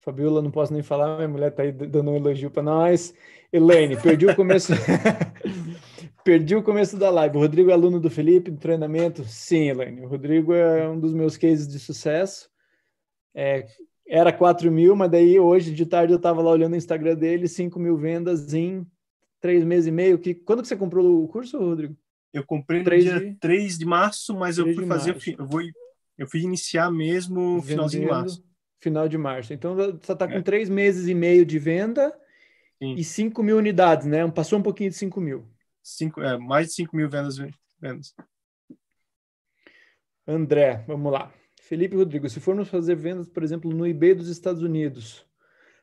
Fabiola, não posso nem falar, minha mulher está aí dando um elogio para nós. Elaine, perdi o começo. perdi o começo da live. O Rodrigo é aluno do Felipe, do treinamento? Sim, Elaine. O Rodrigo é um dos meus cases de sucesso. É, era 4 mil, mas daí hoje de tarde eu estava lá olhando o Instagram dele, 5 mil vendas em três meses e meio. Que, quando que você comprou o curso, Rodrigo? Eu comprei no 3 dia de... 3 de março, mas eu fui fazer, eu, vou, eu fui iniciar mesmo no finalzinho de março. Final de março. Então você está com é. três meses e meio de venda Sim. e 5 mil unidades, né? Passou um pouquinho de 5 mil. Cinco, é, mais de 5 mil vendas, vendas. André, vamos lá. Felipe Rodrigo, se formos fazer vendas, por exemplo, no eBay dos Estados Unidos,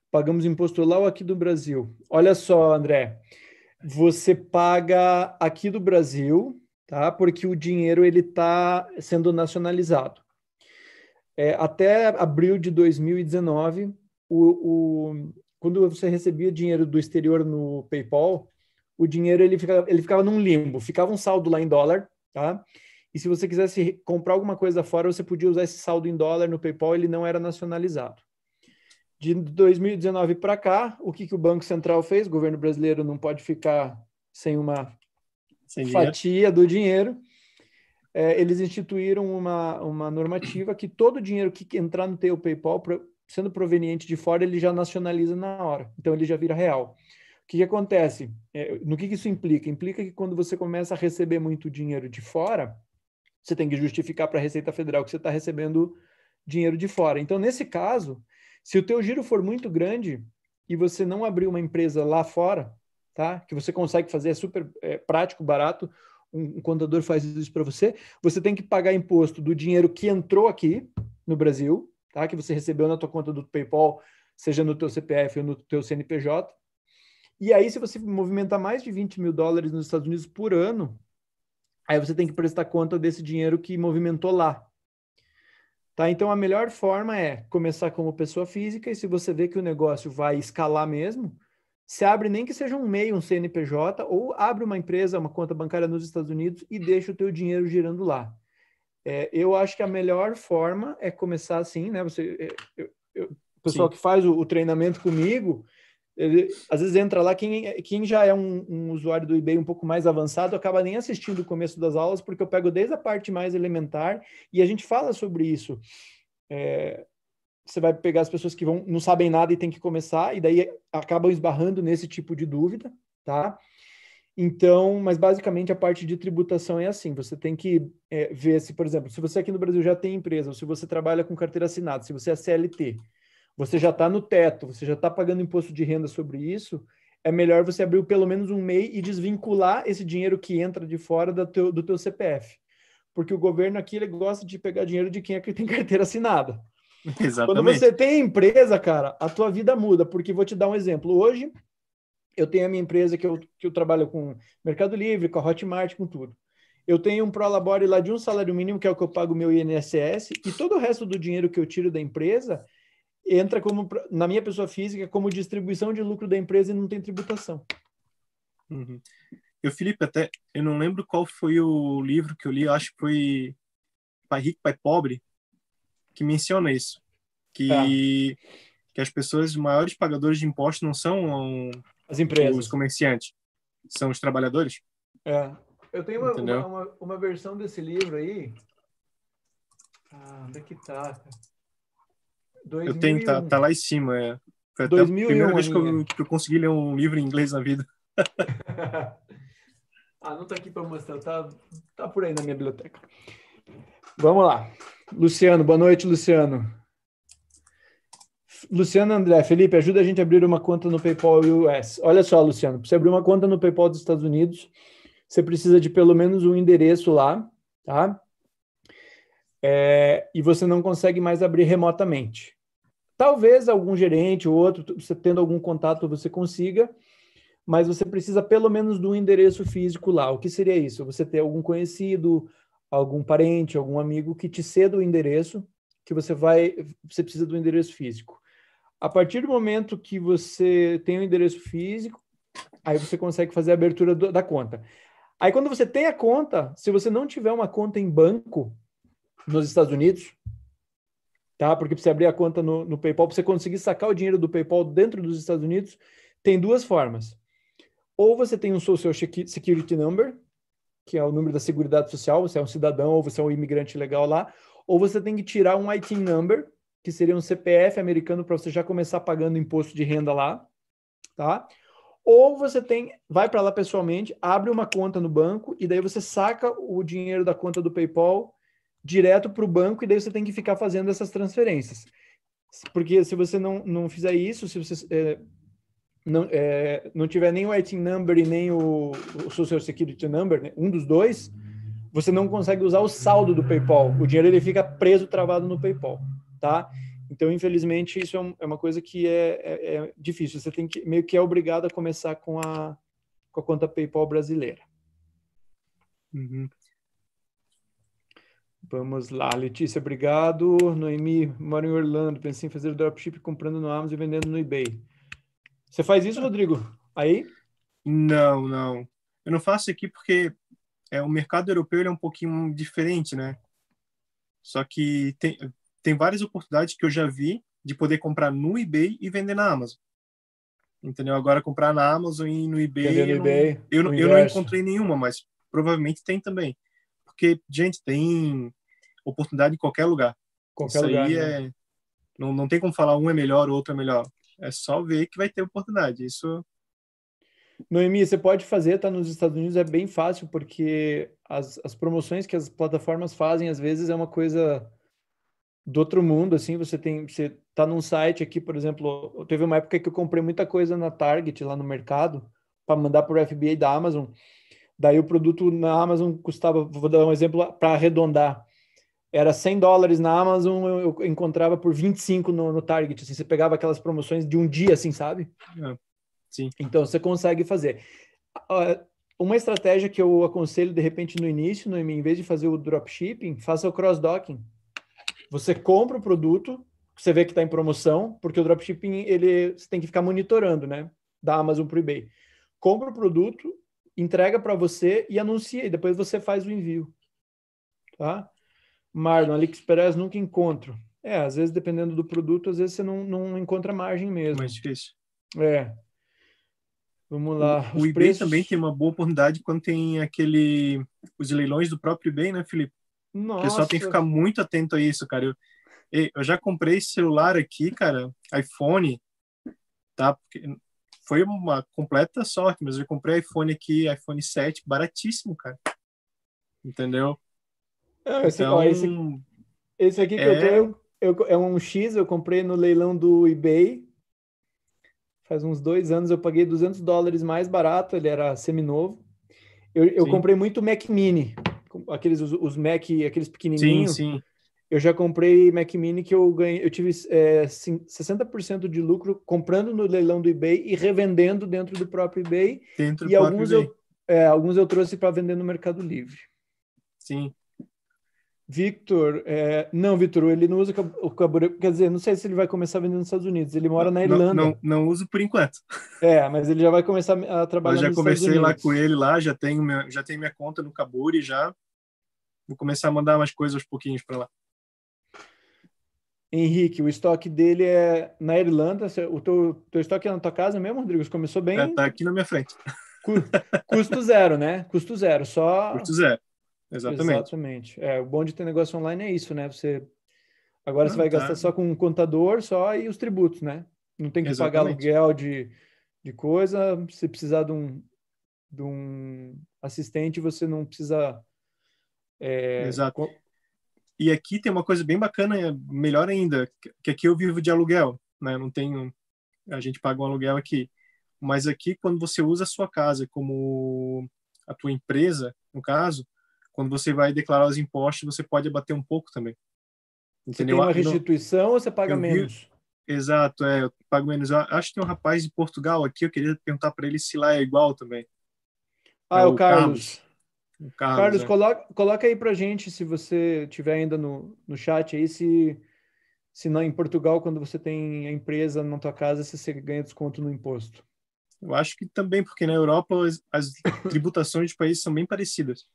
pagamos imposto lá ou aqui do Brasil? Olha só, André você paga aqui do Brasil, tá? Porque o dinheiro ele está sendo nacionalizado. É, até abril de 2019, o, o, quando você recebia dinheiro do exterior no PayPal, o dinheiro ele ficava, ele ficava num limbo, ficava um saldo lá em dólar, tá? E se você quisesse comprar alguma coisa fora, você podia usar esse saldo em dólar no PayPal, ele não era nacionalizado. De 2019 para cá, o que, que o Banco Central fez? O governo brasileiro não pode ficar sem uma sem fatia dinheiro. do dinheiro. É, eles instituíram uma, uma normativa que todo o dinheiro que entrar no teu PayPal, sendo proveniente de fora, ele já nacionaliza na hora. Então, ele já vira real. O que, que acontece? É, no que, que isso implica? Implica que quando você começa a receber muito dinheiro de fora, você tem que justificar para a Receita Federal que você está recebendo dinheiro de fora. Então, nesse caso, se o teu giro for muito grande e você não abrir uma empresa lá fora, tá? Que você consegue fazer, é super é, prático, barato, um, um contador faz isso para você. Você tem que pagar imposto do dinheiro que entrou aqui no Brasil, tá? Que você recebeu na tua conta do PayPal, seja no teu CPF ou no teu CNPJ. E aí, se você movimentar mais de 20 mil dólares nos Estados Unidos por ano, aí você tem que prestar conta desse dinheiro que movimentou lá, Tá? Então, a melhor forma é começar como pessoa física e se você vê que o negócio vai escalar mesmo, se abre nem que seja um MEI, um CNPJ, ou abre uma empresa, uma conta bancária nos Estados Unidos e deixa o teu dinheiro girando lá. É, eu acho que a melhor forma é começar assim, né? Você, é, eu, eu, o pessoal Sim. que faz o, o treinamento comigo, ele, às vezes entra lá quem, quem já é um, um, usuário do eBay um pouco mais avançado acaba nem assistindo o começo das aulas porque eu pego desde a parte mais elementar e a gente fala sobre isso. É, você vai pegar as pessoas que vão não sabem nada e tem que começar e daí acabam esbarrando nesse tipo de dúvida, tá? Então, mas basicamente a parte de tributação é assim: você tem que é, ver se, por exemplo, se você aqui no Brasil já tem empresa, ou se você trabalha com carteira assinada, se você é CLT, você já está no teto, você já está pagando imposto de renda sobre isso, é melhor você abrir pelo menos um MEI e desvincular esse dinheiro que entra de fora do teu, do teu CPF. Porque o governo aqui ele gosta de pegar dinheiro de quem é que tem carteira assinada. Exatamente. Quando você tem empresa, cara, a tua vida muda. Porque vou te dar um exemplo. Hoje, eu tenho a minha empresa que eu, que eu trabalho com Mercado Livre, com a Hotmart, com tudo. Eu tenho um prolabore lá de um salário mínimo, que é o que eu pago meu INSS, e todo o resto do dinheiro que eu tiro da empresa entra como, na minha pessoa física, como distribuição de lucro da empresa e não tem tributação. Uhum. Eu, Felipe, até, eu não lembro qual foi o livro que eu li, eu acho que foi Pai Rico, Pai Pobre, que menciona isso. Que, tá. que as pessoas, os maiores pagadores de impostos não são as empresas, os comerciantes, são os trabalhadores. É. Eu tenho uma, uma, uma, uma, versão desse livro aí. Ah, onde é que tá? Eu tenho, tá, tá lá em cima, é. Foi até 2001, a primeira vez que eu, que eu, consegui ler um livro em inglês na vida. ah, não tá aqui para mostrar, tá, tá por aí na minha biblioteca. Vamos lá. Luciano, boa noite, Luciano. Luciano André, Felipe, ajuda a gente a abrir uma conta no PayPal US. Olha só, Luciano, para você abrir uma conta no PayPal dos Estados Unidos, você precisa de pelo menos um endereço lá, tá? É, e você não consegue mais abrir remotamente. Talvez algum gerente ou outro, você tendo algum contato, você consiga, mas você precisa pelo menos do endereço físico lá. O que seria isso? Você ter algum conhecido, algum parente, algum amigo que te ceda o endereço, que você vai, você precisa do endereço físico. A partir do momento que você tem o endereço físico, aí você consegue fazer a abertura do, da conta. Aí quando você tem a conta, se você não tiver uma conta em banco nos Estados Unidos, tá? Porque para você abrir a conta no, no PayPal, para você conseguir sacar o dinheiro do PayPal dentro dos Estados Unidos, tem duas formas. Ou você tem um Social Security Number, que é o número da Seguridade Social, você é um cidadão ou você é um imigrante legal lá, ou você tem que tirar um IT Number, que seria um CPF americano para você já começar pagando imposto de renda lá, tá? Ou você tem, vai para lá pessoalmente, abre uma conta no banco e daí você saca o dinheiro da conta do PayPal direto para o banco e daí você tem que ficar fazendo essas transferências. Porque se você não, não fizer isso, se você é, não, é, não tiver nem o IT number e nem o, o Social Security number, né, um dos dois, você não consegue usar o saldo do PayPal. O dinheiro ele fica preso, travado no PayPal, tá? Então, infelizmente, isso é, um, é uma coisa que é, é, é difícil. Você tem que meio que é obrigado a começar com a, com a conta PayPal brasileira. Uhum. Vamos lá, Letícia, obrigado. Noemi, moro em Orlando, pensei em fazer dropship comprando no Amazon e vendendo no eBay. Você faz isso, Rodrigo? Aí? Não, não. Eu não faço aqui porque é, o mercado europeu é um pouquinho diferente, né? Só que tem, tem várias oportunidades que eu já vi de poder comprar no eBay e vender na Amazon. Entendeu? Agora comprar na Amazon e no eBay. Vender no eBay, não, eu não encontrei nenhuma, mas provavelmente tem também. Porque, gente, tem oportunidade em qualquer lugar. Qualquer Isso lugar, aí é né? é, não, não tem como falar um é melhor, o outro é melhor. É só ver que vai ter oportunidade. Isso. Noemi, você pode fazer, tá nos Estados Unidos é bem fácil, porque as, as promoções que as plataformas fazem, às vezes, é uma coisa do outro mundo, assim, você tem, você tá num site aqui, por exemplo, teve uma época que eu comprei muita coisa na Target, lá no mercado, para mandar para o FBA da Amazon, daí o produto na Amazon custava, vou dar um exemplo para arredondar, era 100 dólares na Amazon, eu encontrava por 25 no, no Target. Assim, você pegava aquelas promoções de um dia, assim, sabe? É, sim. Então você consegue fazer. uma estratégia que eu aconselho de repente no início, no, em vez de fazer o dropshipping, faça o cross-docking. Você compra o produto, você vê que está em promoção, porque o dropshipping ele você tem que ficar monitorando, né? Da Amazon para o eBay. Compra o produto, entrega para você e anuncia, e depois você faz o envio. Tá? Marlon, AliExpress nunca encontro. É, às vezes, dependendo do produto, às vezes você não, não encontra margem mesmo. Mais difícil. É. Vamos lá. O, o eBay preços... também tem uma boa oportunidade quando tem aquele. os leilões do próprio eBay, né, Felipe? Nossa. O pessoal tem que ficar muito atento a isso, cara. Eu, eu já comprei celular aqui, cara, iPhone, tá? Porque foi uma completa sorte, mas eu comprei iPhone aqui, iPhone 7, baratíssimo, cara. Entendeu? É, esse, então, ó, esse, esse, aqui que é... eu tenho é um X, eu comprei no leilão do eBay. Faz uns dois anos eu paguei 200 dólares mais barato, ele era seminovo. Eu, eu comprei muito Mac Mini, aqueles os, os Mac, aqueles pequenininhos. Sim, sim. Eu já comprei Mac Mini que eu ganhei, eu tive é, 60% de lucro comprando no leilão do eBay e revendendo dentro do próprio eBay. Dentro e alguns eu, é, alguns eu trouxe para vender no Mercado Livre. Sim. Victor, é, não, Victor, ele não usa o cabureco, quer dizer, não sei se ele vai começar a vender nos Estados Unidos, ele mora na Irlanda. Não, não, não uso por enquanto. É, mas ele já vai começar a trabalhar Eu já comecei lá com ele, lá, já tenho, minha, já tenho minha conta no Caburi, já vou começar a mandar umas coisas aos pouquinhos para lá. Henrique, o estoque dele é na Irlanda, o teu, teu estoque é na tua casa mesmo, Rodrigues? Começou bem? É, tá aqui na minha frente. Custo zero, né? Custo zero, só... Custo zero Exatamente. Exatamente. É, o bom de ter negócio online é isso, né? Você agora ah, você vai tá. gastar só com um contador só e os tributos, né? Não tem que Exatamente. pagar aluguel de, de coisa. Se precisar de um, de um assistente, você não precisa. É, Exato. E aqui tem uma coisa bem bacana, é melhor ainda, que aqui eu vivo de aluguel, né? Não tenho, a gente paga um aluguel aqui. Mas aqui, quando você usa a sua casa como a tua empresa, no caso, quando você vai declarar os impostos, você pode abater um pouco também. Entendeu? Você tem uma ah, restituição não, ou você paga menos? exato, é, eu pago menos. Eu ah, acho que tem um rapaz de Portugal aqui, eu queria perguntar para ele se lá é igual também. Ah, é o, o Carlos. Carlos, o Carlos, Carlos é. coloca, coloca aí para gente, se você tiver ainda no, no chat aí, se, se não em Portugal, quando você tem a empresa na tua casa, se você ganha desconto no imposto. Eu acho que também, porque na Europa as, as tributações de países são bem parecidas.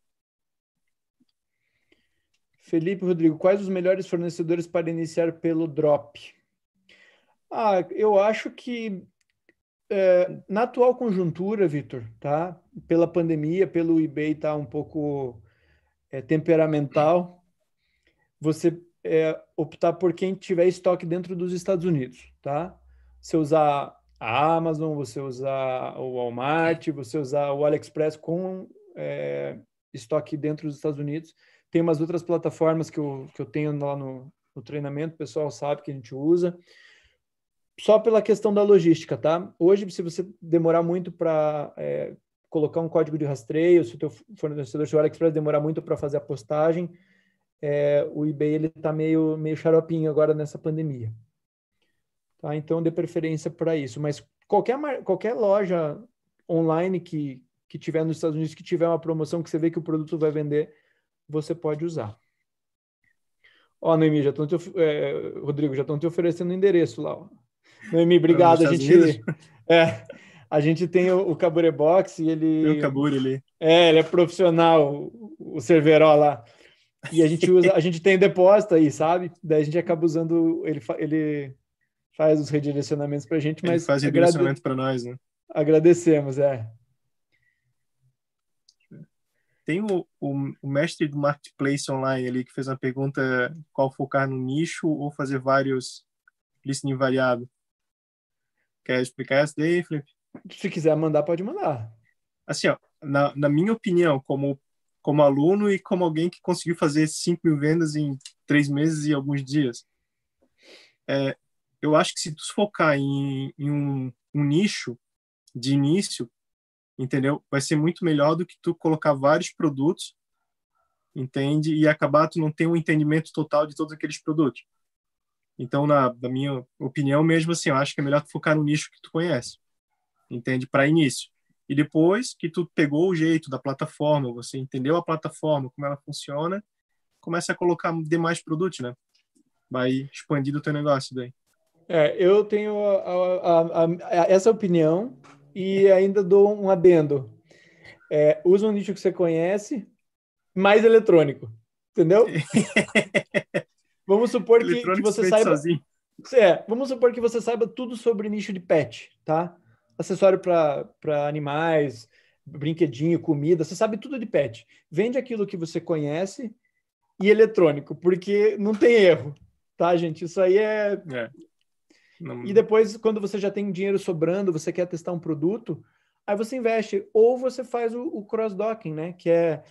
Felipe Rodrigo, quais os melhores fornecedores para iniciar pelo drop? Ah, eu acho que é, na atual conjuntura, Vitor, tá? Pela pandemia, pelo eBay tá um pouco é, temperamental. Você é, optar por quem tiver estoque dentro dos Estados Unidos, tá? Você usar a Amazon, você usar o Walmart, você usar o AliExpress com é, estoque dentro dos Estados Unidos tem umas outras plataformas que eu, que eu tenho lá no, no treinamento, o pessoal sabe que a gente usa. Só pela questão da logística, tá? Hoje, se você demorar muito para é, colocar um código de rastreio, se o teu fornecedor de AliExpress demorar muito para fazer a postagem, é, o eBay ele está meio, meio xaropinho agora nessa pandemia. Tá? Então, dê preferência para isso. Mas qualquer, qualquer loja online que, que tiver nos Estados Unidos, que tiver uma promoção que você vê que o produto vai vender você pode usar. Ó, oh, Noemi, já estão te, é, Rodrigo, já estão te oferecendo o endereço lá. Ó. Noemi, obrigado. a gente, é, a gente tem o, o Cabure Box e ele. Tem o Cabure ali. É, ele é profissional, o, o Cerveró lá. E a gente usa, a gente tem depósito aí, sabe? Daí a gente acaba usando, ele, ele faz os redirecionamentos para a gente, mas. Ele faz redirecionamento para nós, né? Agradecemos, é. Tem o, o, o, mestre do marketplace online ali que fez uma pergunta qual focar no nicho ou fazer vários listening variado. Quer explicar essa daí, Felipe? Se quiser mandar, pode mandar. Assim, ó, na, na minha opinião, como, como aluno e como alguém que conseguiu fazer 5 mil vendas em três meses e alguns dias, é, eu acho que se tu focar em, em um, um nicho de início, entendeu? Vai ser muito melhor do que tu colocar vários produtos, entende? E acabar tu não tem um entendimento total de todos aqueles produtos. Então, na, na minha opinião mesmo, assim, eu acho que é melhor tu focar no nicho que tu conhece, entende? Para início. E depois que tu pegou o jeito da plataforma, você entendeu a plataforma, como ela funciona, começa a colocar demais produtos, né? Vai expandindo o teu negócio daí. É, eu tenho a, a, a, essa opinião e ainda dou um adendo. É, usa um nicho que você conhece, mais eletrônico. Entendeu? vamos supor que, que você saiba. Sozinho. É, vamos supor que você saiba tudo sobre nicho de pet, tá? Acessório para animais, brinquedinho, comida, você sabe tudo de pet. Vende aquilo que você conhece e eletrônico, porque não tem erro, tá, gente? Isso aí é, é. Não... E depois, quando você já tem dinheiro sobrando, você quer testar um produto, aí você investe. Ou você faz o, o cross-docking, né? Que é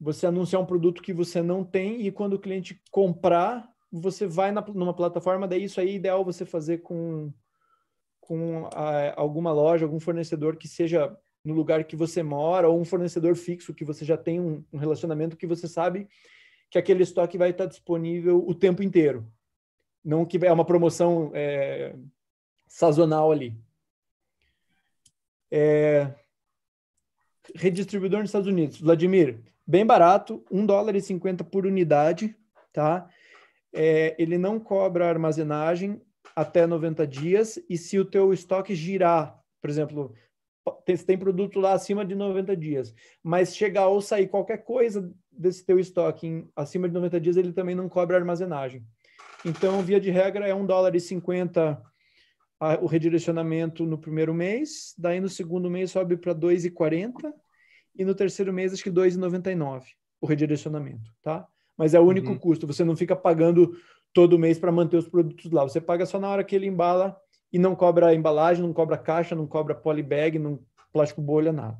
você anunciar um produto que você não tem e quando o cliente comprar, você vai na, numa plataforma, daí isso aí é ideal você fazer com, com a, alguma loja, algum fornecedor que seja no lugar que você mora ou um fornecedor fixo que você já tem um, um relacionamento que você sabe que aquele estoque vai estar disponível o tempo inteiro. Não que é uma promoção é, sazonal ali. É, redistribuidor nos Estados Unidos, Vladimir, bem barato, um dólar e cinquenta por unidade, tá? É, ele não cobra armazenagem até 90 dias e se o teu estoque girar, por exemplo, tem, tem produto lá acima de 90 dias, mas chegar ou sair qualquer coisa desse teu estoque em, acima de 90 dias, ele também não cobra armazenagem. Então, via de regra, é um dólar e cinquenta o redirecionamento no primeiro mês, daí no segundo mês sobe para 2,40 e no terceiro mês acho que 2,99 o redirecionamento, tá? Mas é o único uhum. custo, você não fica pagando todo mês para manter os produtos lá, você paga só na hora que ele embala e não cobra embalagem, não cobra caixa, não cobra polybag, não plástico bolha, nada.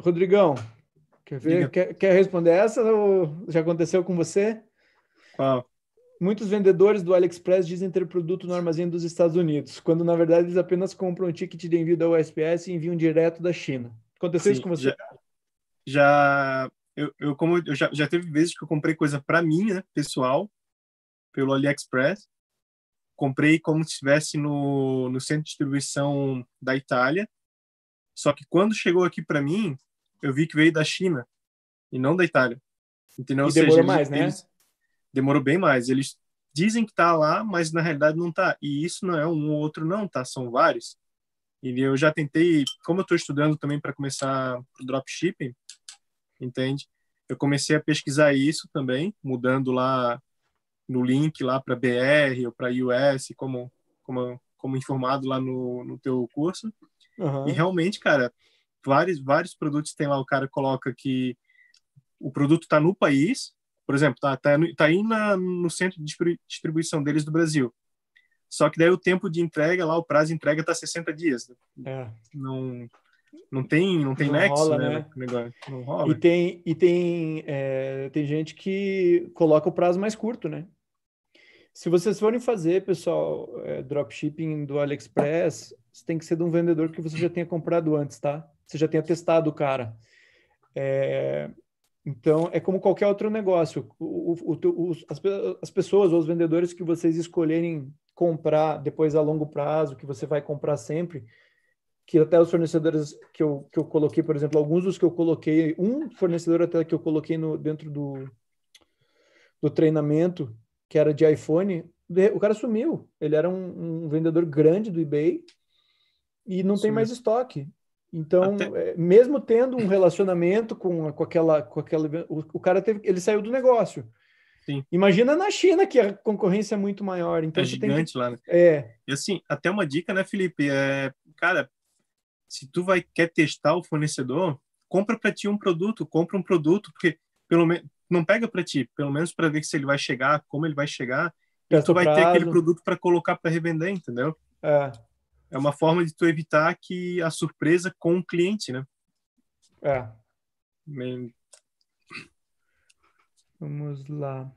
Rodrigão, Quer, ver, quer, quer, responder essa ou já aconteceu com você? Qual? Muitos vendedores do AliExpress dizem ter produto no armazém dos Estados Unidos, quando na verdade eles apenas compram um ticket de envio da USPS e enviam direto da China. Aconteceu Sim, isso com você? Já, já eu, eu, como eu já, já teve vezes que eu comprei coisa para mim, né, pessoal, pelo AliExpress. Comprei como se estivesse no, no centro de distribuição da Itália. Só que quando chegou aqui para mim, eu vi que veio da China e não da Itália. Entendeu? E demorou seja, mais, né? eles, né? demorou bem mais. Eles dizem que tá lá, mas na realidade não tá. E isso não é um ou outro, não, tá? São vários. E eu já tentei, como eu estou estudando também para começar o dropshipping, entende? Eu comecei a pesquisar isso também, mudando lá no link lá para BR ou para US, como, como, como informado lá no, no teu curso. Uhum. E realmente, cara, vários, vários produtos tem lá, o cara coloca que o produto está no país, por exemplo, está tá, tá, tá aí na, no centro de distribuição deles do Brasil. Só que daí o tempo de entrega lá, o prazo de entrega está 60 dias. Né? É. Não, não tem, não tem não nexo, rola, né? né? Não rola. E tem, e tem, é, tem gente que coloca o prazo mais curto, né? Se vocês forem fazer, pessoal, é, dropshipping do AliExpress, tem que ser de um vendedor que você já tenha comprado antes, tá? você já tenha testado o cara. É, então, é como qualquer outro negócio. O, o, o, as, as, pessoas ou os vendedores que vocês escolherem comprar depois a longo prazo, que você vai comprar sempre, que até os fornecedores que eu, que eu coloquei, por exemplo, alguns dos que eu coloquei, um fornecedor até que eu coloquei no, dentro do, do treinamento, que era de iPhone, o cara sumiu. Ele era um, um vendedor grande do eBay e não Sumiu. tem mais estoque. Então, Até... É, mesmo tendo um relacionamento com, com aquela, com aquela, o, o cara teve, ele saiu do negócio. Sim. Imagina na China, que a concorrência é muito maior. Então é gigante tem... lá, né? É. E assim, até uma dica, né, Felipe? É, cara, se tu vai quer testar o fornecedor, compra para ti um produto, compra um produto, porque pelo menos não pega para ti, pelo menos para ver se ele vai chegar, como ele vai chegar, e tu vai prazo. ter aquele produto para colocar para revender, entendeu? É é uma forma de tu evitar que a surpresa com o cliente, né? É. Bem... Vamos lá.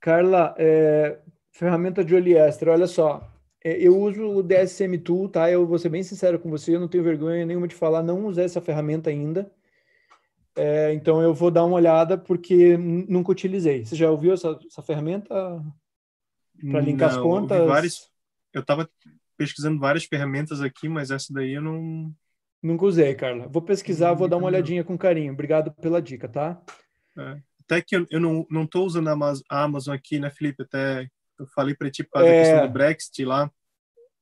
Carla, é, ferramenta de oliester, olha só. É, eu uso o DSM Tool, tá? Eu vou ser bem sincero com você, eu não tenho vergonha nenhuma de falar, não usei essa ferramenta ainda. É, então eu vou dar uma olhada porque nunca utilizei. Você já ouviu essa, essa ferramenta para linkar não, as contas? Vários, eu estava pesquisando várias ferramentas aqui, mas essa daí eu não. Nunca usei, Carla. Vou pesquisar, vou dar uma olhadinha com carinho. Obrigado pela dica, tá? É. Até que eu, eu não, não tô usando a Amazon aqui, né, Felipe? Até eu falei para ti para a é. questão do Brexit lá,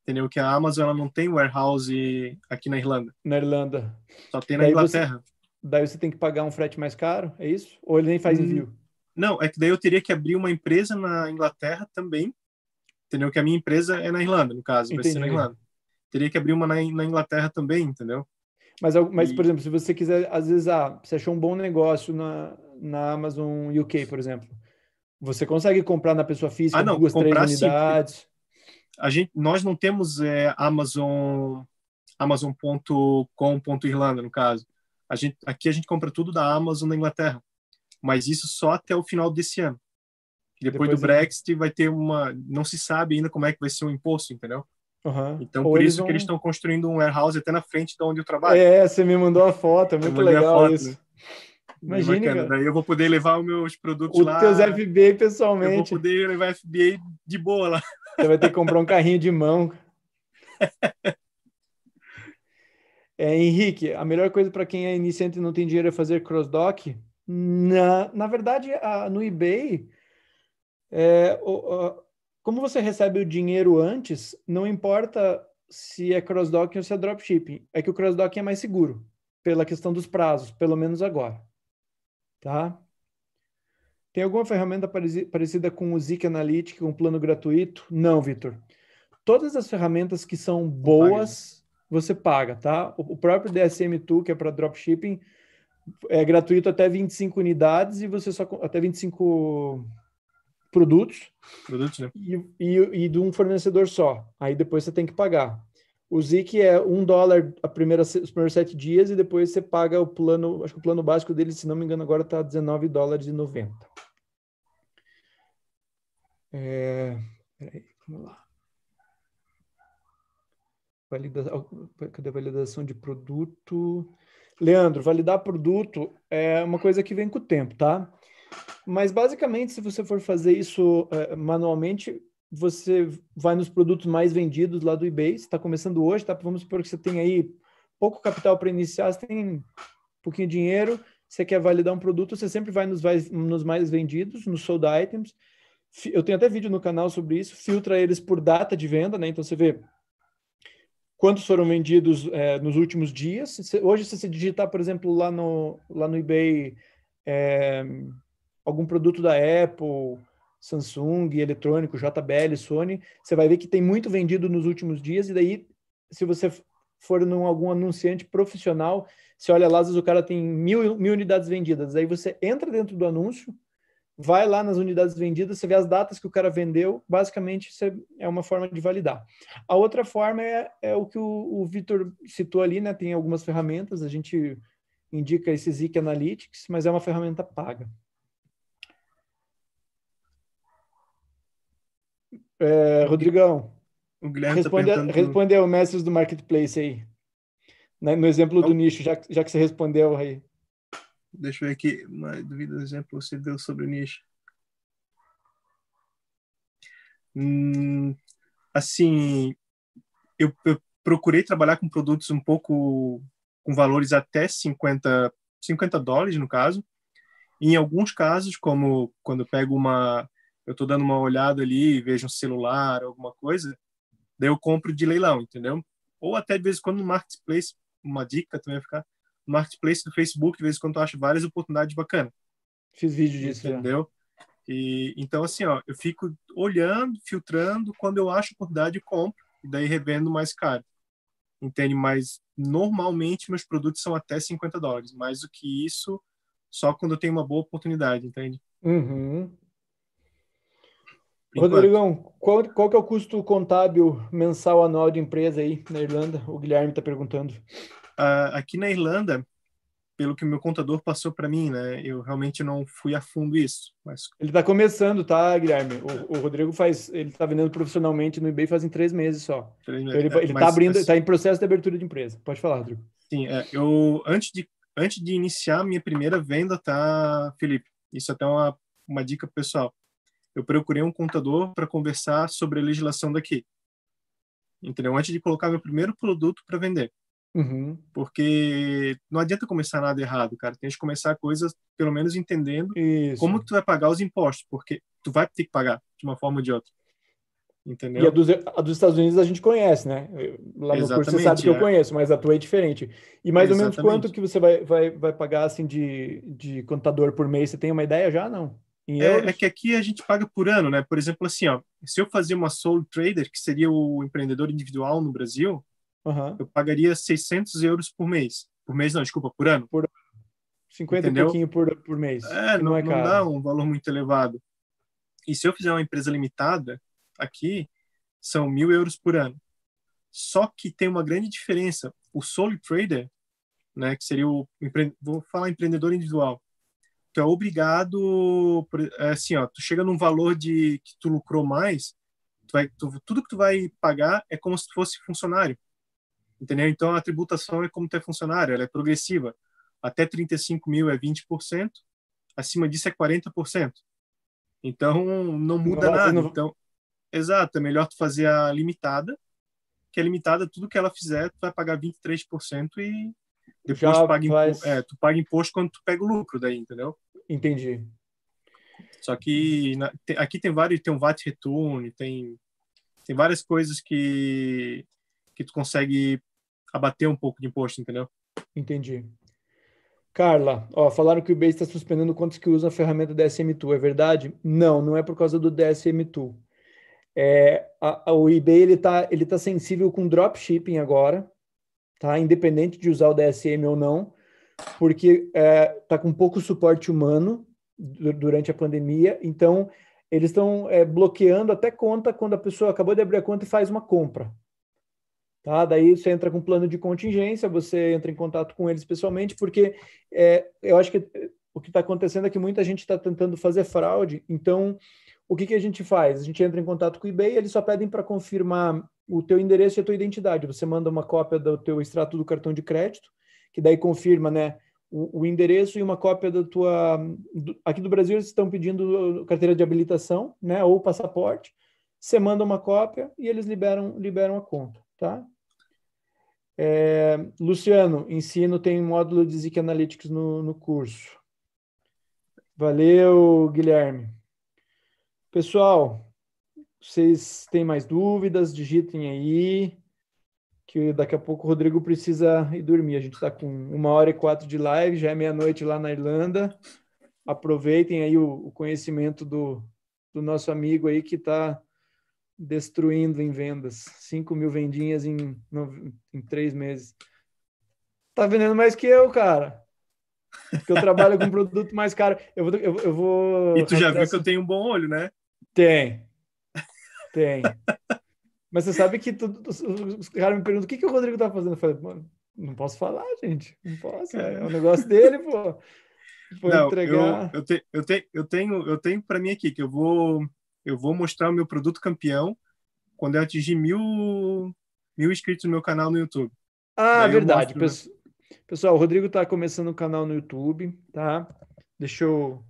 entendeu? Que a Amazon ela não tem warehouse aqui na Irlanda. Na Irlanda. Só tem na daí Inglaterra. Você, daí você tem que pagar um frete mais caro, é isso? Ou ele nem faz hum, envio? Não, é que daí eu teria que abrir uma empresa na Inglaterra também entendeu? Que a minha empresa é na Irlanda, no caso, Entendi. vai ser na Irlanda. Teria que abrir uma na, na Inglaterra também, entendeu? Mas, mas e... por exemplo, se você quiser, às vezes, ah, você achou um bom negócio na, na Amazon UK, por exemplo, você consegue comprar na pessoa física ah, não, duas, comprar, três unidades? Sim. A gente, nós não temos é, Amazon amazon.com.irlanda, no caso. A gente, aqui a gente compra tudo da Amazon na Inglaterra, mas isso só até o final desse ano. Depois, depois do é- Brexit vai ter uma. Não se sabe ainda como é que vai ser o imposto, entendeu? Uhum. Então, Ou por isso vão... que eles estão construindo um warehouse até na frente de onde eu trabalho. É, você me mandou a foto, é muito legal foto, isso. Né? Imagina, Daí eu vou poder levar os meus produtos o lá. Os teus FBA pessoalmente. Eu vou poder levar FBA de boa lá. Você vai ter que comprar um carrinho de mão. é, Henrique, a melhor coisa para quem é iniciante e não tem dinheiro é fazer cross-dock? Na, na verdade, a, no eBay, é, como você recebe o dinheiro antes, não importa se é cross-docking ou se é dropshipping. É que o cross-docking é mais seguro, pela questão dos prazos, pelo menos agora. Tá? Tem alguma ferramenta parecida com o Zik Analytics, um plano gratuito? Não, Vitor. Todas as ferramentas que são boas, né? você paga, tá? O próprio DSM Tool, que é para dropshipping, é gratuito até 25 unidades e você só... Até 25 produtos, produtos né? e, e, e de um fornecedor só. Aí depois você tem que pagar. O ZIC é um dólar a primeira, os primeiros sete dias e depois você paga o plano, acho que o plano básico dele, se não me engano, agora está 19 dólares e 90. É, peraí, vamos lá. cadê a validação de produto? Leandro, validar produto é uma coisa que vem com o tempo, tá? Mas basicamente, se você for fazer isso eh, manualmente, você vai nos produtos mais vendidos lá do eBay. Está começando hoje, tá? Vamos supor que você tem aí pouco capital para iniciar, você tem pouquinho de dinheiro, você quer validar um produto, você sempre vai nos, vai, nos mais vendidos, nos sold items. Eu tenho até vídeo no canal sobre isso. Filtra eles por data de venda, né? Então você vê quantos foram vendidos é, nos últimos dias. Hoje, se você digitar, por exemplo, lá no, lá no eBay, é, algum produto da Apple, Samsung, eletrônico, JBL, Sony, você vai ver que tem muito vendido nos últimos dias, e daí, se você for num algum anunciante profissional, você olha lá, às vezes o cara tem mil, mil unidades vendidas, aí você entra dentro do anúncio, vai lá nas unidades vendidas, você vê as datas que o cara vendeu, basicamente isso é uma forma de validar. A outra forma é, é o que o, o Vitor citou ali, né? Tem algumas ferramentas, a gente indica esse Zeek Analytics, mas é uma ferramenta paga. É, Rodrigão, o Guilherme tá responde, tá mestres do marketplace aí. No exemplo do nicho, já, já que você respondeu aí. Deixa eu ver aqui, uma dúvida do exemplo você deu sobre o nicho. Hum, assim, eu, eu, procurei trabalhar com produtos um pouco com valores até 50, 50 dólares, no caso. E em alguns casos, como quando eu pego uma eu estou dando uma olhada ali, vejo um celular, alguma coisa, daí eu compro de leilão, entendeu? Ou até de vez em quando no marketplace, uma dica também vai é ficar, no marketplace do Facebook, de vez em quando eu acho várias oportunidades bacanas. Fiz vídeo disso, é. entendeu? Já. E então assim, ó, eu fico olhando, filtrando, quando eu acho oportunidade eu compro e daí revendo mais caro. Entende? Mas normalmente meus produtos são até 50 dólares, mais do que isso, só quando eu tenho uma boa oportunidade, entende? Uhum. Rodrigão, qual, qual que é o custo contábil mensal anual de empresa aí na Irlanda? O Guilherme está perguntando. Uh, aqui na Irlanda, pelo que o meu contador passou para mim, né? Eu realmente não fui a fundo isso. Mas... Ele está começando, tá, Guilherme? O, o Rodrigo faz, ele está vendendo profissionalmente no eBay fazem três meses só. Três meses. ele é, está abrindo, está assim mas... em processo de abertura de empresa. Pode falar, Rodrigo. Sim, é, eu antes de antes de iniciar minha primeira venda, tá, Felipe? Isso é até é uma uma dica pessoal eu procurei um contador para conversar sobre a legislação daqui. Entendeu? Antes de colocar meu primeiro produto para vender. Uhum. Porque não adianta começar nada errado, cara. Tem que começar coisas pelo menos entendendo Isso. como que tu vai pagar os impostos, porque tu vai ter que pagar de uma forma ou de outra. Entendeu? E a dos, a dos Estados Unidos a gente conhece, né? Lá no Exatamente, curso você sabe que é. eu conheço, mas a tua é diferente. E mais Exatamente. ou menos quanto que você vai, vai, vai pagar assim de, de contador por mês? Você tem uma ideia já? Não. É, é, que aqui a gente paga por ano, né? Por exemplo, assim, ó, se eu fazer uma solo trader, que seria o empreendedor individual no Brasil, uhum. eu pagaria 600 euros por mês. Por mês não, desculpa, por ano. Por 50 Entendeu? e pouquinho por, por mês. É, não, não, é não dá um valor muito elevado. E se eu fizer uma empresa limitada, aqui são mil euros por ano. Só que tem uma grande diferença. O solo trader, né, que seria o vou falar empreendedor individual, tu é obrigado, é assim, ó, tu chega num valor de que tu lucrou mais, tu vai, tu, tudo que tu vai pagar é como se tu fosse funcionário, entendeu? Então a tributação é como tu é funcionário, ela é progressiva. Até 35 mil é 20%, acima disso é 40%. Então não muda não, nada. Não... Então, exato, é melhor tu fazer a limitada, que é limitada, tudo que ela fizer, tu vai pagar 23% e depois tu paga, imposto, é, tu paga imposto quando tu pega o lucro daí, entendeu? Entendi. Só que na, tem, aqui tem vários, tem um VAT return, tem tem várias coisas que que tu consegue abater um pouco de imposto, entendeu? Entendi. Carla, ó, falaram que o Base está suspendendo contas que usam a ferramenta dsm Tool, é verdade? Não, não é por causa do dsm Tool. É, a, a, o eBay ele tá, ele tá sensível com dropshipping agora, tá? Independente de usar o DSM ou não, porque está é, tá com pouco suporte humano durante a pandemia, então eles estão é, bloqueando até conta quando a pessoa acabou de abrir a conta e faz uma compra. Tá? Daí você entra com um plano de contingência, você entra em contato com eles pessoalmente, porque é, eu acho que é, o que está acontecendo é que muita gente está tentando fazer fraude, então o que, que a gente faz? A gente entra em contato com o eBay, eles só pedem para confirmar o teu endereço e a tua identidade. Você manda uma cópia do teu extrato do cartão de crédito, que daí confirma, né? O, o, endereço e uma cópia da tua. Do, aqui do Brasil eles estão pedindo carteira de habilitação, né? Ou passaporte. Você manda uma cópia e eles liberam, liberam a conta, tá? É, Luciano, ensino tem módulo de Zik Analytics no, no curso. Valeu, Guilherme. Pessoal, vocês têm mais dúvidas? Digitem aí que daqui a pouco o Rodrigo precisa ir dormir. A gente está com uma hora e quatro de live, já é meia-noite lá na Irlanda. Aproveitem aí o, o conhecimento do, do nosso amigo aí que está destruindo em vendas. 5 mil vendinhas em, no, em três meses. Tá vendendo mais que eu, cara. Porque eu trabalho com produto mais caro. Eu vou, eu, eu vou. E tu já viu que eu tenho um bom olho, né? Tem. Tem. Mas você sabe que os caras me perguntam o que, que o Rodrigo tá fazendo. Eu falei, mano, não posso falar, gente. Não posso. É, é negócio dele, pô. Vou não, entregar. Eu, eu, te, eu, te, eu tenho, eu tenho para mim aqui que eu vou, eu vou mostrar o meu produto campeão quando eu atingir mil, mil inscritos no meu canal no YouTube. Ah, Daí verdade. Mostro... Pessoal, o Rodrigo tá começando o um canal no YouTube, tá? Deixa eu.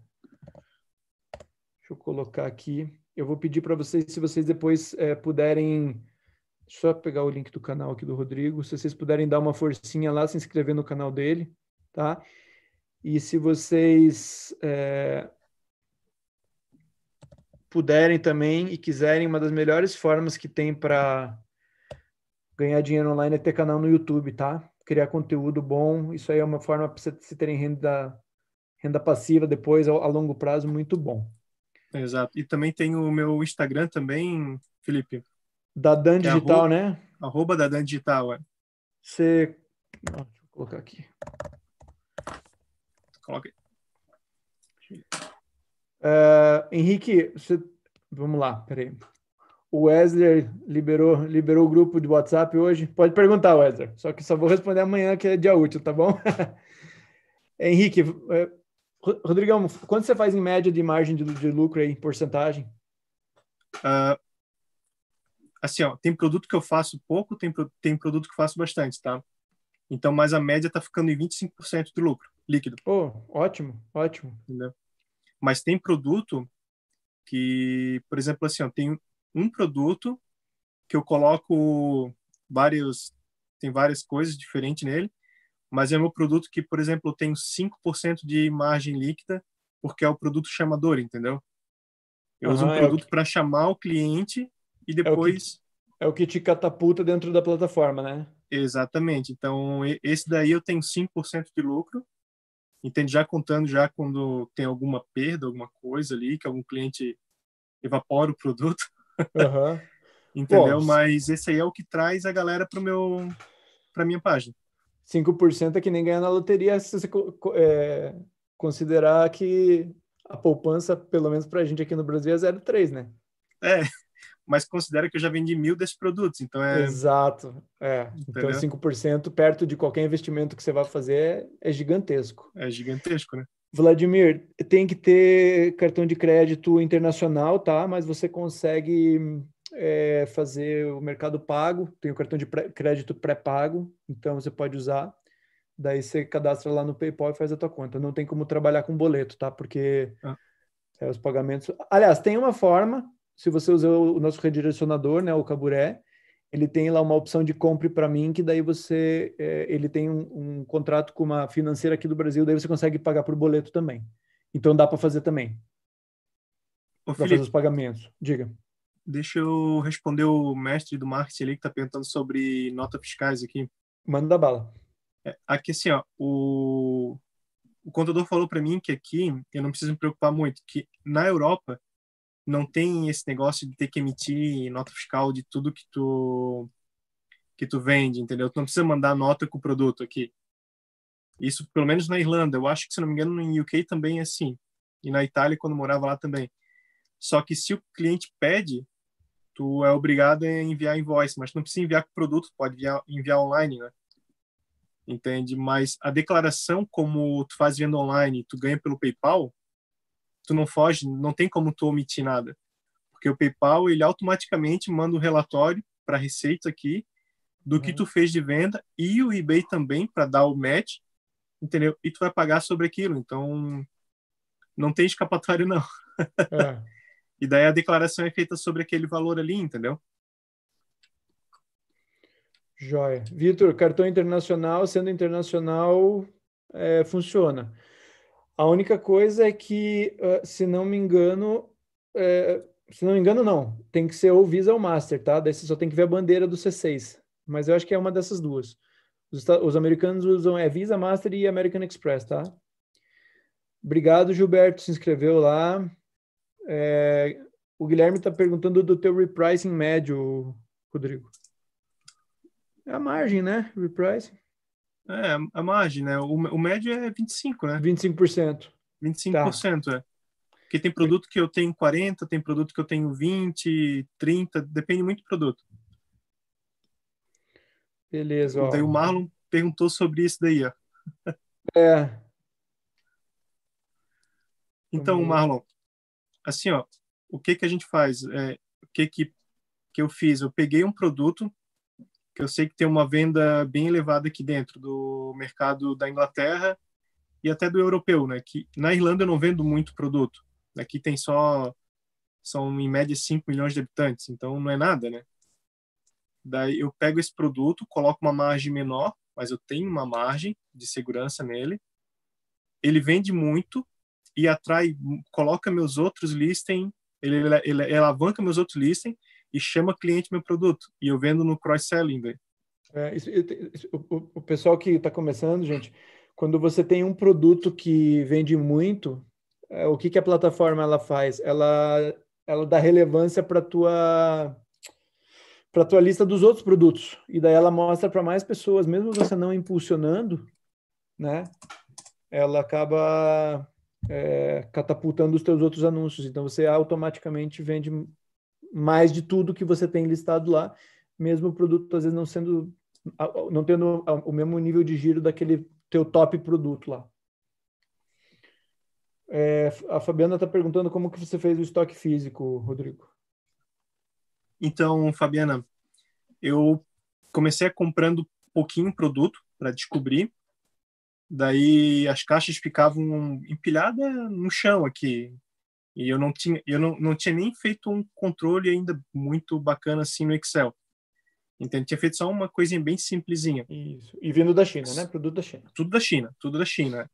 Deixa eu colocar aqui. Eu vou pedir para vocês, se vocês depois é, puderem, só pegar o link do canal aqui do Rodrigo, se vocês puderem dar uma forcinha lá, se inscrever no canal dele, tá? E se vocês é, puderem também e quiserem, uma das melhores formas que tem para ganhar dinheiro online é ter canal no YouTube, tá? Criar conteúdo bom, isso aí é uma forma para vocês terem renda, renda passiva depois, a longo prazo, muito bom. Exato. E também tem o meu Instagram também, Felipe. Da Dan é Digital, é arroba, né? Arroba da Dan Digital, é. Você. Deixa eu colocar aqui. Coloca aí. É, Henrique, você... vamos lá, peraí. O Wesley liberou, liberou o grupo de WhatsApp hoje. Pode perguntar, Wesley. Só que só vou responder amanhã, que é dia útil, tá bom? Henrique, é, Rodrigão, quanto você faz em média de margem de, de lucro aí, porcentagem? Uh, assim, ó, tem produto que eu faço pouco, tem, tem produto que eu faço bastante, tá? Então, mas a média tá ficando em 25% de lucro líquido. Pô, oh, ótimo, ótimo. Entendeu? Mas tem produto que, por exemplo, assim, ó, tem um produto que eu coloco vários, tem várias coisas diferentes nele, mas é meu produto que, por exemplo, eu tenho 5% de margem líquida, porque é o produto chamador, entendeu? Eu uhum, uso um é produto é que... para chamar o cliente e depois. É o, que, é o que te catapulta dentro da plataforma, né? Exatamente. Então, esse daí eu tenho 5% de lucro, entende? Já contando já quando tem alguma perda, alguma coisa ali, que algum cliente evapora o produto. Uhum. entendeu? Bom, Mas esse aí é o que traz a galera para meu para minha página. 5% é que nem ganhar na loteria se você é, considerar que a poupança, pelo menos para a gente aqui no Brasil, é 0,3, né? É, mas considera que eu já vendi mil desses produtos, então é... Exato, é. Então, Entendeu? Então 5% perto de qualquer investimento que você vai fazer é, é gigantesco. É gigantesco, né? Vladimir, tem que ter cartão de crédito internacional, tá? Mas você consegue é, fazer o mercado pago, tem o cartão de pré crédito pré-pago, então você pode usar. Daí você cadastra lá no PayPal e faz a tua conta. Não tem como trabalhar com boleto, tá? Porque ah. é, os pagamentos. Aliás, tem uma forma, se você usar o nosso redirecionador, né, o Caburé, ele tem lá uma opção de compre para mim, que daí você. É, ele tem um, um contrato com uma financeira aqui do Brasil, daí você consegue pagar por boleto também. Então dá para fazer também. Para fazer os pagamentos. Diga. Deixa eu responder o mestre do marketing ali que está perguntando sobre notas fiscais aqui. Manda bala. É, aqui assim, ó, o, o contador falou para mim que aqui eu não preciso me preocupar muito, que na Europa não tem esse negócio de ter que emitir nota fiscal de tudo que tu que tu vende, entendeu? Tu não precisa mandar nota com o produto aqui. Isso pelo menos na Irlanda, eu acho que se não me engano no UK também é assim. E na Itália quando morava lá também. Só que se o cliente pede, tu é obrigado a enviar invoice, mas não precisa enviar com produto, pode enviar, enviar online, né? Entende? Mas a declaração, como tu faz venda online, tu ganha pelo PayPal, tu não foge, não tem como tu omitir nada. Porque o PayPal, ele automaticamente manda o um relatório para a Receita aqui do que uhum. tu fez de venda e o eBay também para dar o match, entendeu? E tu vai pagar sobre aquilo, então não tem escapatório não. É. E daí a declaração é feita sobre aquele valor ali, entendeu? Joia. Vitor, cartão internacional, sendo internacional, é, funciona. A única coisa é que, ah, se não me engano, é, se não me engano, não. Tem que ser ou Visa ou Master, tá? Daí você só tem que ver a bandeira do C6. Mas eu acho que é uma dessas duas. Os, os americanos usam é Visa, Master e American Express, tá? Obrigado, Gilberto, se inscreveu lá. É, o Guilherme está perguntando do teu repricing médio, Rodrigo. É a margem, né? Repricing. É, a margem, né? O, o médio é 25, né? 25%. 25%, tá. é. Porque é. tem produto que eu tenho 40, tem produto que eu tenho 20, 30, depende muito do produto. Beleza, ó. o Marlon perguntou sobre isso daí, ó. É. Então, Marlon, assim, ó, o que que a gente faz? É, o que que que eu fiz? Eu peguei um produto que eu sei que tem uma venda bem elevada aqui dentro do mercado da Inglaterra e até do europeu, né? Que na Irlanda eu não vendo muito produto. Aqui tem só são em média 5 milhões de habitantes, então não é nada, né? Daí eu pego esse produto, coloco uma margem menor, mas eu tenho uma margem de segurança nele. Ele vende muito, e atrai, coloca meus outros listing, ele, ele, ele alavanca meus outros listing e chama cliente meu produto. E eu vendo no cross-selling. É, o, o pessoal que está começando, gente, quando você tem um produto que vende muito, é, o que, que a plataforma ela faz? Ela, ela dá relevância para tua para tua lista dos outros produtos e daí ela mostra para mais pessoas, mesmo você não impulsionando, né? Ela acaba é, catapultando os teus outros anúncios. Então você automaticamente vende mais de tudo que você tem listado lá, mesmo o produto às vezes não sendo, não tendo o mesmo nível de giro daquele teu top produto lá. É, a Fabiana está perguntando como que você fez o estoque físico, Rodrigo. Então, Fabiana, eu comecei comprando pouquinho produto para descobrir daí as caixas ficavam empilhadas no chão aqui e eu não tinha eu não, não tinha nem feito um controle ainda muito bacana assim no Excel então tinha feito só uma coisinha bem simplesinha Isso. e vindo da China né produto da China tudo da China tudo da China é.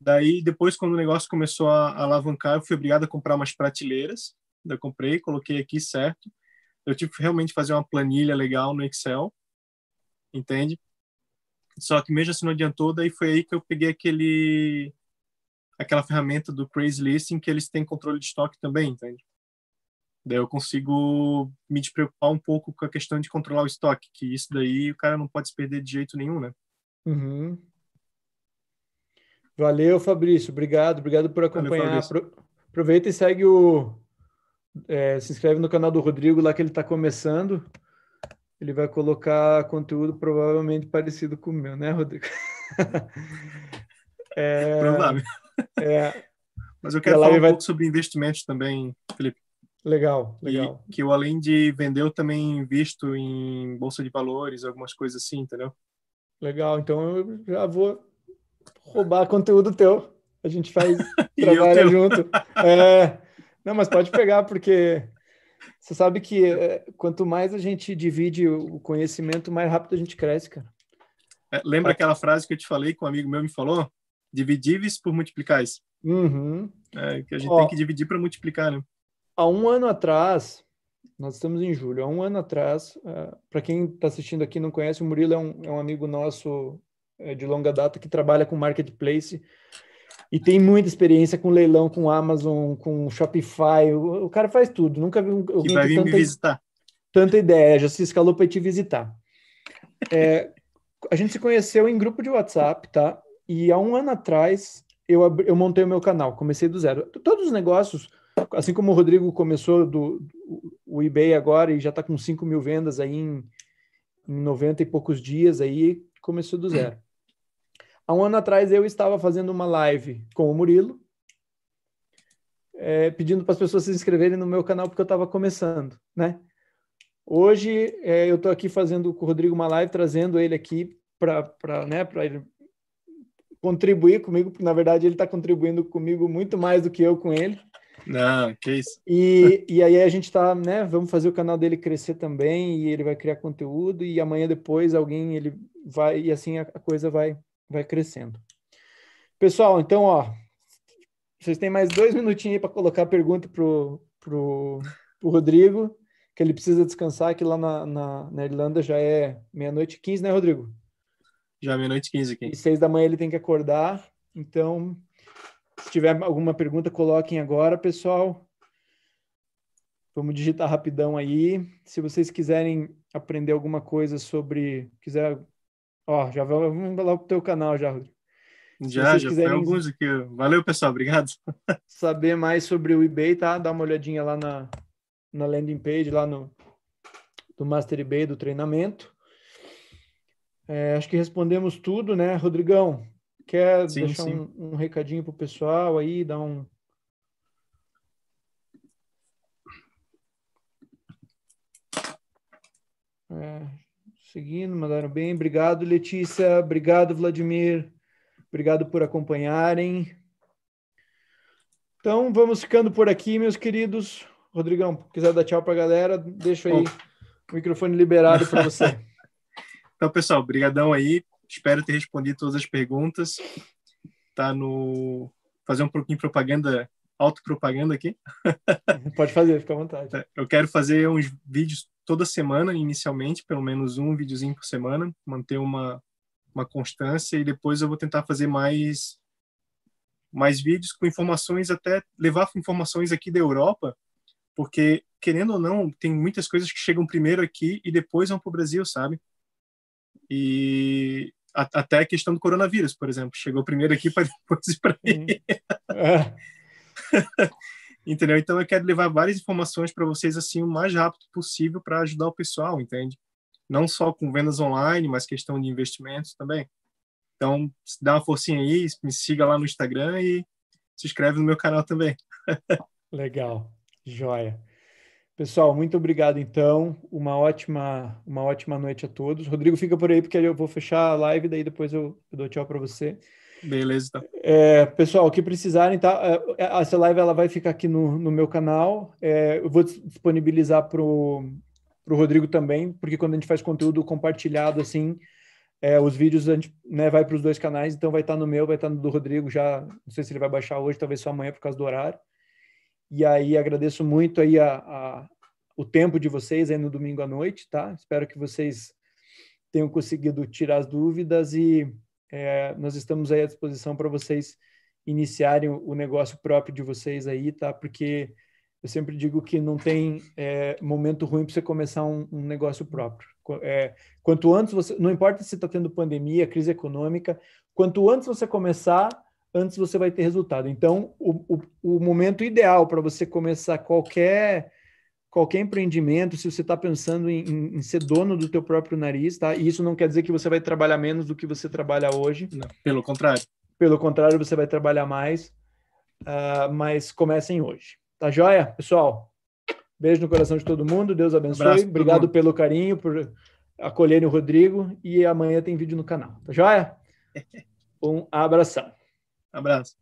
daí depois quando o negócio começou a, a alavancar eu fui obrigado a comprar umas prateleiras eu comprei coloquei aqui certo eu tive que realmente fazer uma planilha legal no Excel entende só que mesmo assim não adiantou, daí foi aí que eu peguei aquele aquela ferramenta do Craigslist em que eles têm controle de estoque também, entende? Daí eu consigo me despreocupar um pouco com a questão de controlar o estoque, que isso daí o cara não pode se perder de jeito nenhum, né? Uhum. Valeu, Fabrício. Obrigado, obrigado por acompanhar. Valeu, Aproveita e segue o. É, se inscreve no canal do Rodrigo lá que ele está começando ele vai colocar conteúdo provavelmente parecido com o meu, né, Rodrigo? é, Provável. É, Mas eu quero falar um vai... pouco sobre investimentos também, Felipe. Legal, legal. E que eu, além de vender, eu também invisto em bolsa de valores, algumas coisas assim, entendeu? Legal, então eu já vou roubar conteúdo teu. A gente faz trabalho junto. É... Não, mas pode pegar, porque você sabe que é, quanto mais a gente divide o conhecimento, mais rápido a gente cresce, cara. É, lembra Pode. aquela frase que eu te falei, que um amigo meu me falou? Dividíveis por multiplicais. Uhum. É, que a gente Ó, tem que dividir para multiplicar, né? Há um ano atrás, nós estamos em julho, há um ano atrás, uh, é, para quem está assistindo aqui e não conhece, o Murilo é um, é um amigo nosso é, de longa data que trabalha com marketplace e tem muita experiência com leilão, com Amazon, com Shopify. O, o cara faz tudo. Nunca vi um. Que vai vir tanta, me visitar. Tanta ideia, já se escalou para te visitar. É, a gente se conheceu em grupo de WhatsApp, tá? E há um ano atrás eu, abri, eu montei o meu canal, comecei do zero. Todos os negócios, assim como o Rodrigo começou do, o eBay agora e já está com 5 mil vendas aí em, em 90 e poucos dias, aí começou do zero. Há um ano atrás eu estava fazendo uma live com o Murilo, é, pedindo para as pessoas se inscreverem no meu canal porque eu estava começando, né? Hoje é, eu estou aqui fazendo com o Rodrigo uma live, trazendo ele aqui para né, ele contribuir comigo, porque na verdade ele está contribuindo comigo muito mais do que eu com ele. Não, que isso. E, e aí a gente está, né? Vamos fazer o canal dele crescer também, e ele vai criar conteúdo, e amanhã depois alguém ele vai, e assim a, a coisa vai vai crescendo. Pessoal, então, ó, vocês têm mais dois minutinhos aí para colocar a pergunta pro, pro, pro Rodrigo, que ele precisa descansar, que lá na, na, na Irlanda já é meia-noite e 15, né, Rodrigo? Já é meia-noite e 15 aqui. E seis da manhã ele tem que acordar, então, se tiver alguma pergunta, coloquem agora, pessoal. Vamos digitar rapidão aí. Se vocês quiserem aprender alguma coisa sobre, quiser Ó, já vamos lá pro teu canal já, Rodrigo. Se já, já quiserem... alguns aqui. Valeu, pessoal. Obrigado. Saber mais sobre o eBay, tá? Dá uma olhadinha lá na, na landing page, lá no do Master eBay, do treinamento. É, acho que respondemos tudo, né? Rodrigão, quer sim, deixar sim. Um, um, recadinho pro pessoal aí, dar um... É, Seguindo, mandaram bem. Obrigado, Letícia. Obrigado, Vladimir. Obrigado por acompanharem. Então, vamos ficando por aqui, meus queridos. Rodrigão, quiser dar tchau para a galera, deixa aí Bom. o microfone liberado para você. então, pessoal, obrigadão aí. Espero ter respondido todas as perguntas. Tá no fazer um pouquinho de propaganda, autopropaganda aqui. Pode fazer, fica à vontade. É, eu quero fazer uns vídeos toda semana, inicialmente, pelo menos um videozinho por semana, manter uma, uma constância e depois eu vou tentar fazer mais mais vídeos com informações até levar informações aqui da Europa, porque querendo ou não, tem muitas coisas que chegam primeiro aqui e depois vão para o Brasil, sabe? E a, até a questão do coronavírus, por exemplo, chegou primeiro aqui para depois ir para é. aí. Entendeu? Então eu quero levar várias informações para vocês assim o mais rápido possível para ajudar o pessoal, entende? Não só com vendas online, mas questão de investimentos também. Então, dá uma forcinha aí, me siga lá no Instagram e se inscreve no meu canal também. Legal. Joia. Pessoal, muito obrigado então. Uma ótima, uma ótima noite a todos. Rodrigo, fica por aí porque eu vou fechar a live daí depois eu, eu dou tchau para você. Beleza, então. É, pessoal, que precisarem, tá? É, é, essa live ela vai ficar aqui no, no meu canal. É, eu vou disponibilizar pro pro Rodrigo também, porque quando a gente faz conteúdo compartilhado assim, é, os vídeos a gente né, vai para os dois canais, então vai estar tá no meu, vai estar tá no do Rodrigo já. Não sei se ele vai baixar hoje, talvez só amanhã por causa do horário. E aí agradeço muito aí a, a o tempo de vocês aí no domingo à noite, tá? Espero que vocês tenham conseguido tirar as dúvidas e é, nós estamos aí à disposição para vocês iniciarem o negócio próprio de vocês aí, tá? Porque eu sempre digo que não tem é, momento ruim para você começar um, um negócio próprio. É, quanto antes você, não importa se está tendo pandemia, crise econômica, quanto antes você começar, antes você vai ter resultado. Então, o, o, o momento ideal para você começar qualquer qualquer empreendimento, se você está pensando em, em, em, ser dono do teu próprio nariz, tá? E isso não quer dizer que você vai trabalhar menos do que você trabalha hoje. Não, pelo contrário. Pelo contrário, você vai trabalhar mais, uh, mas comecem hoje. Tá joia? Pessoal, beijo no coração de todo mundo, Deus abençoe. Abraço, Obrigado pelo carinho, por acolherem o Rodrigo e amanhã tem vídeo no canal. Tá joia? Um abração. Abraço.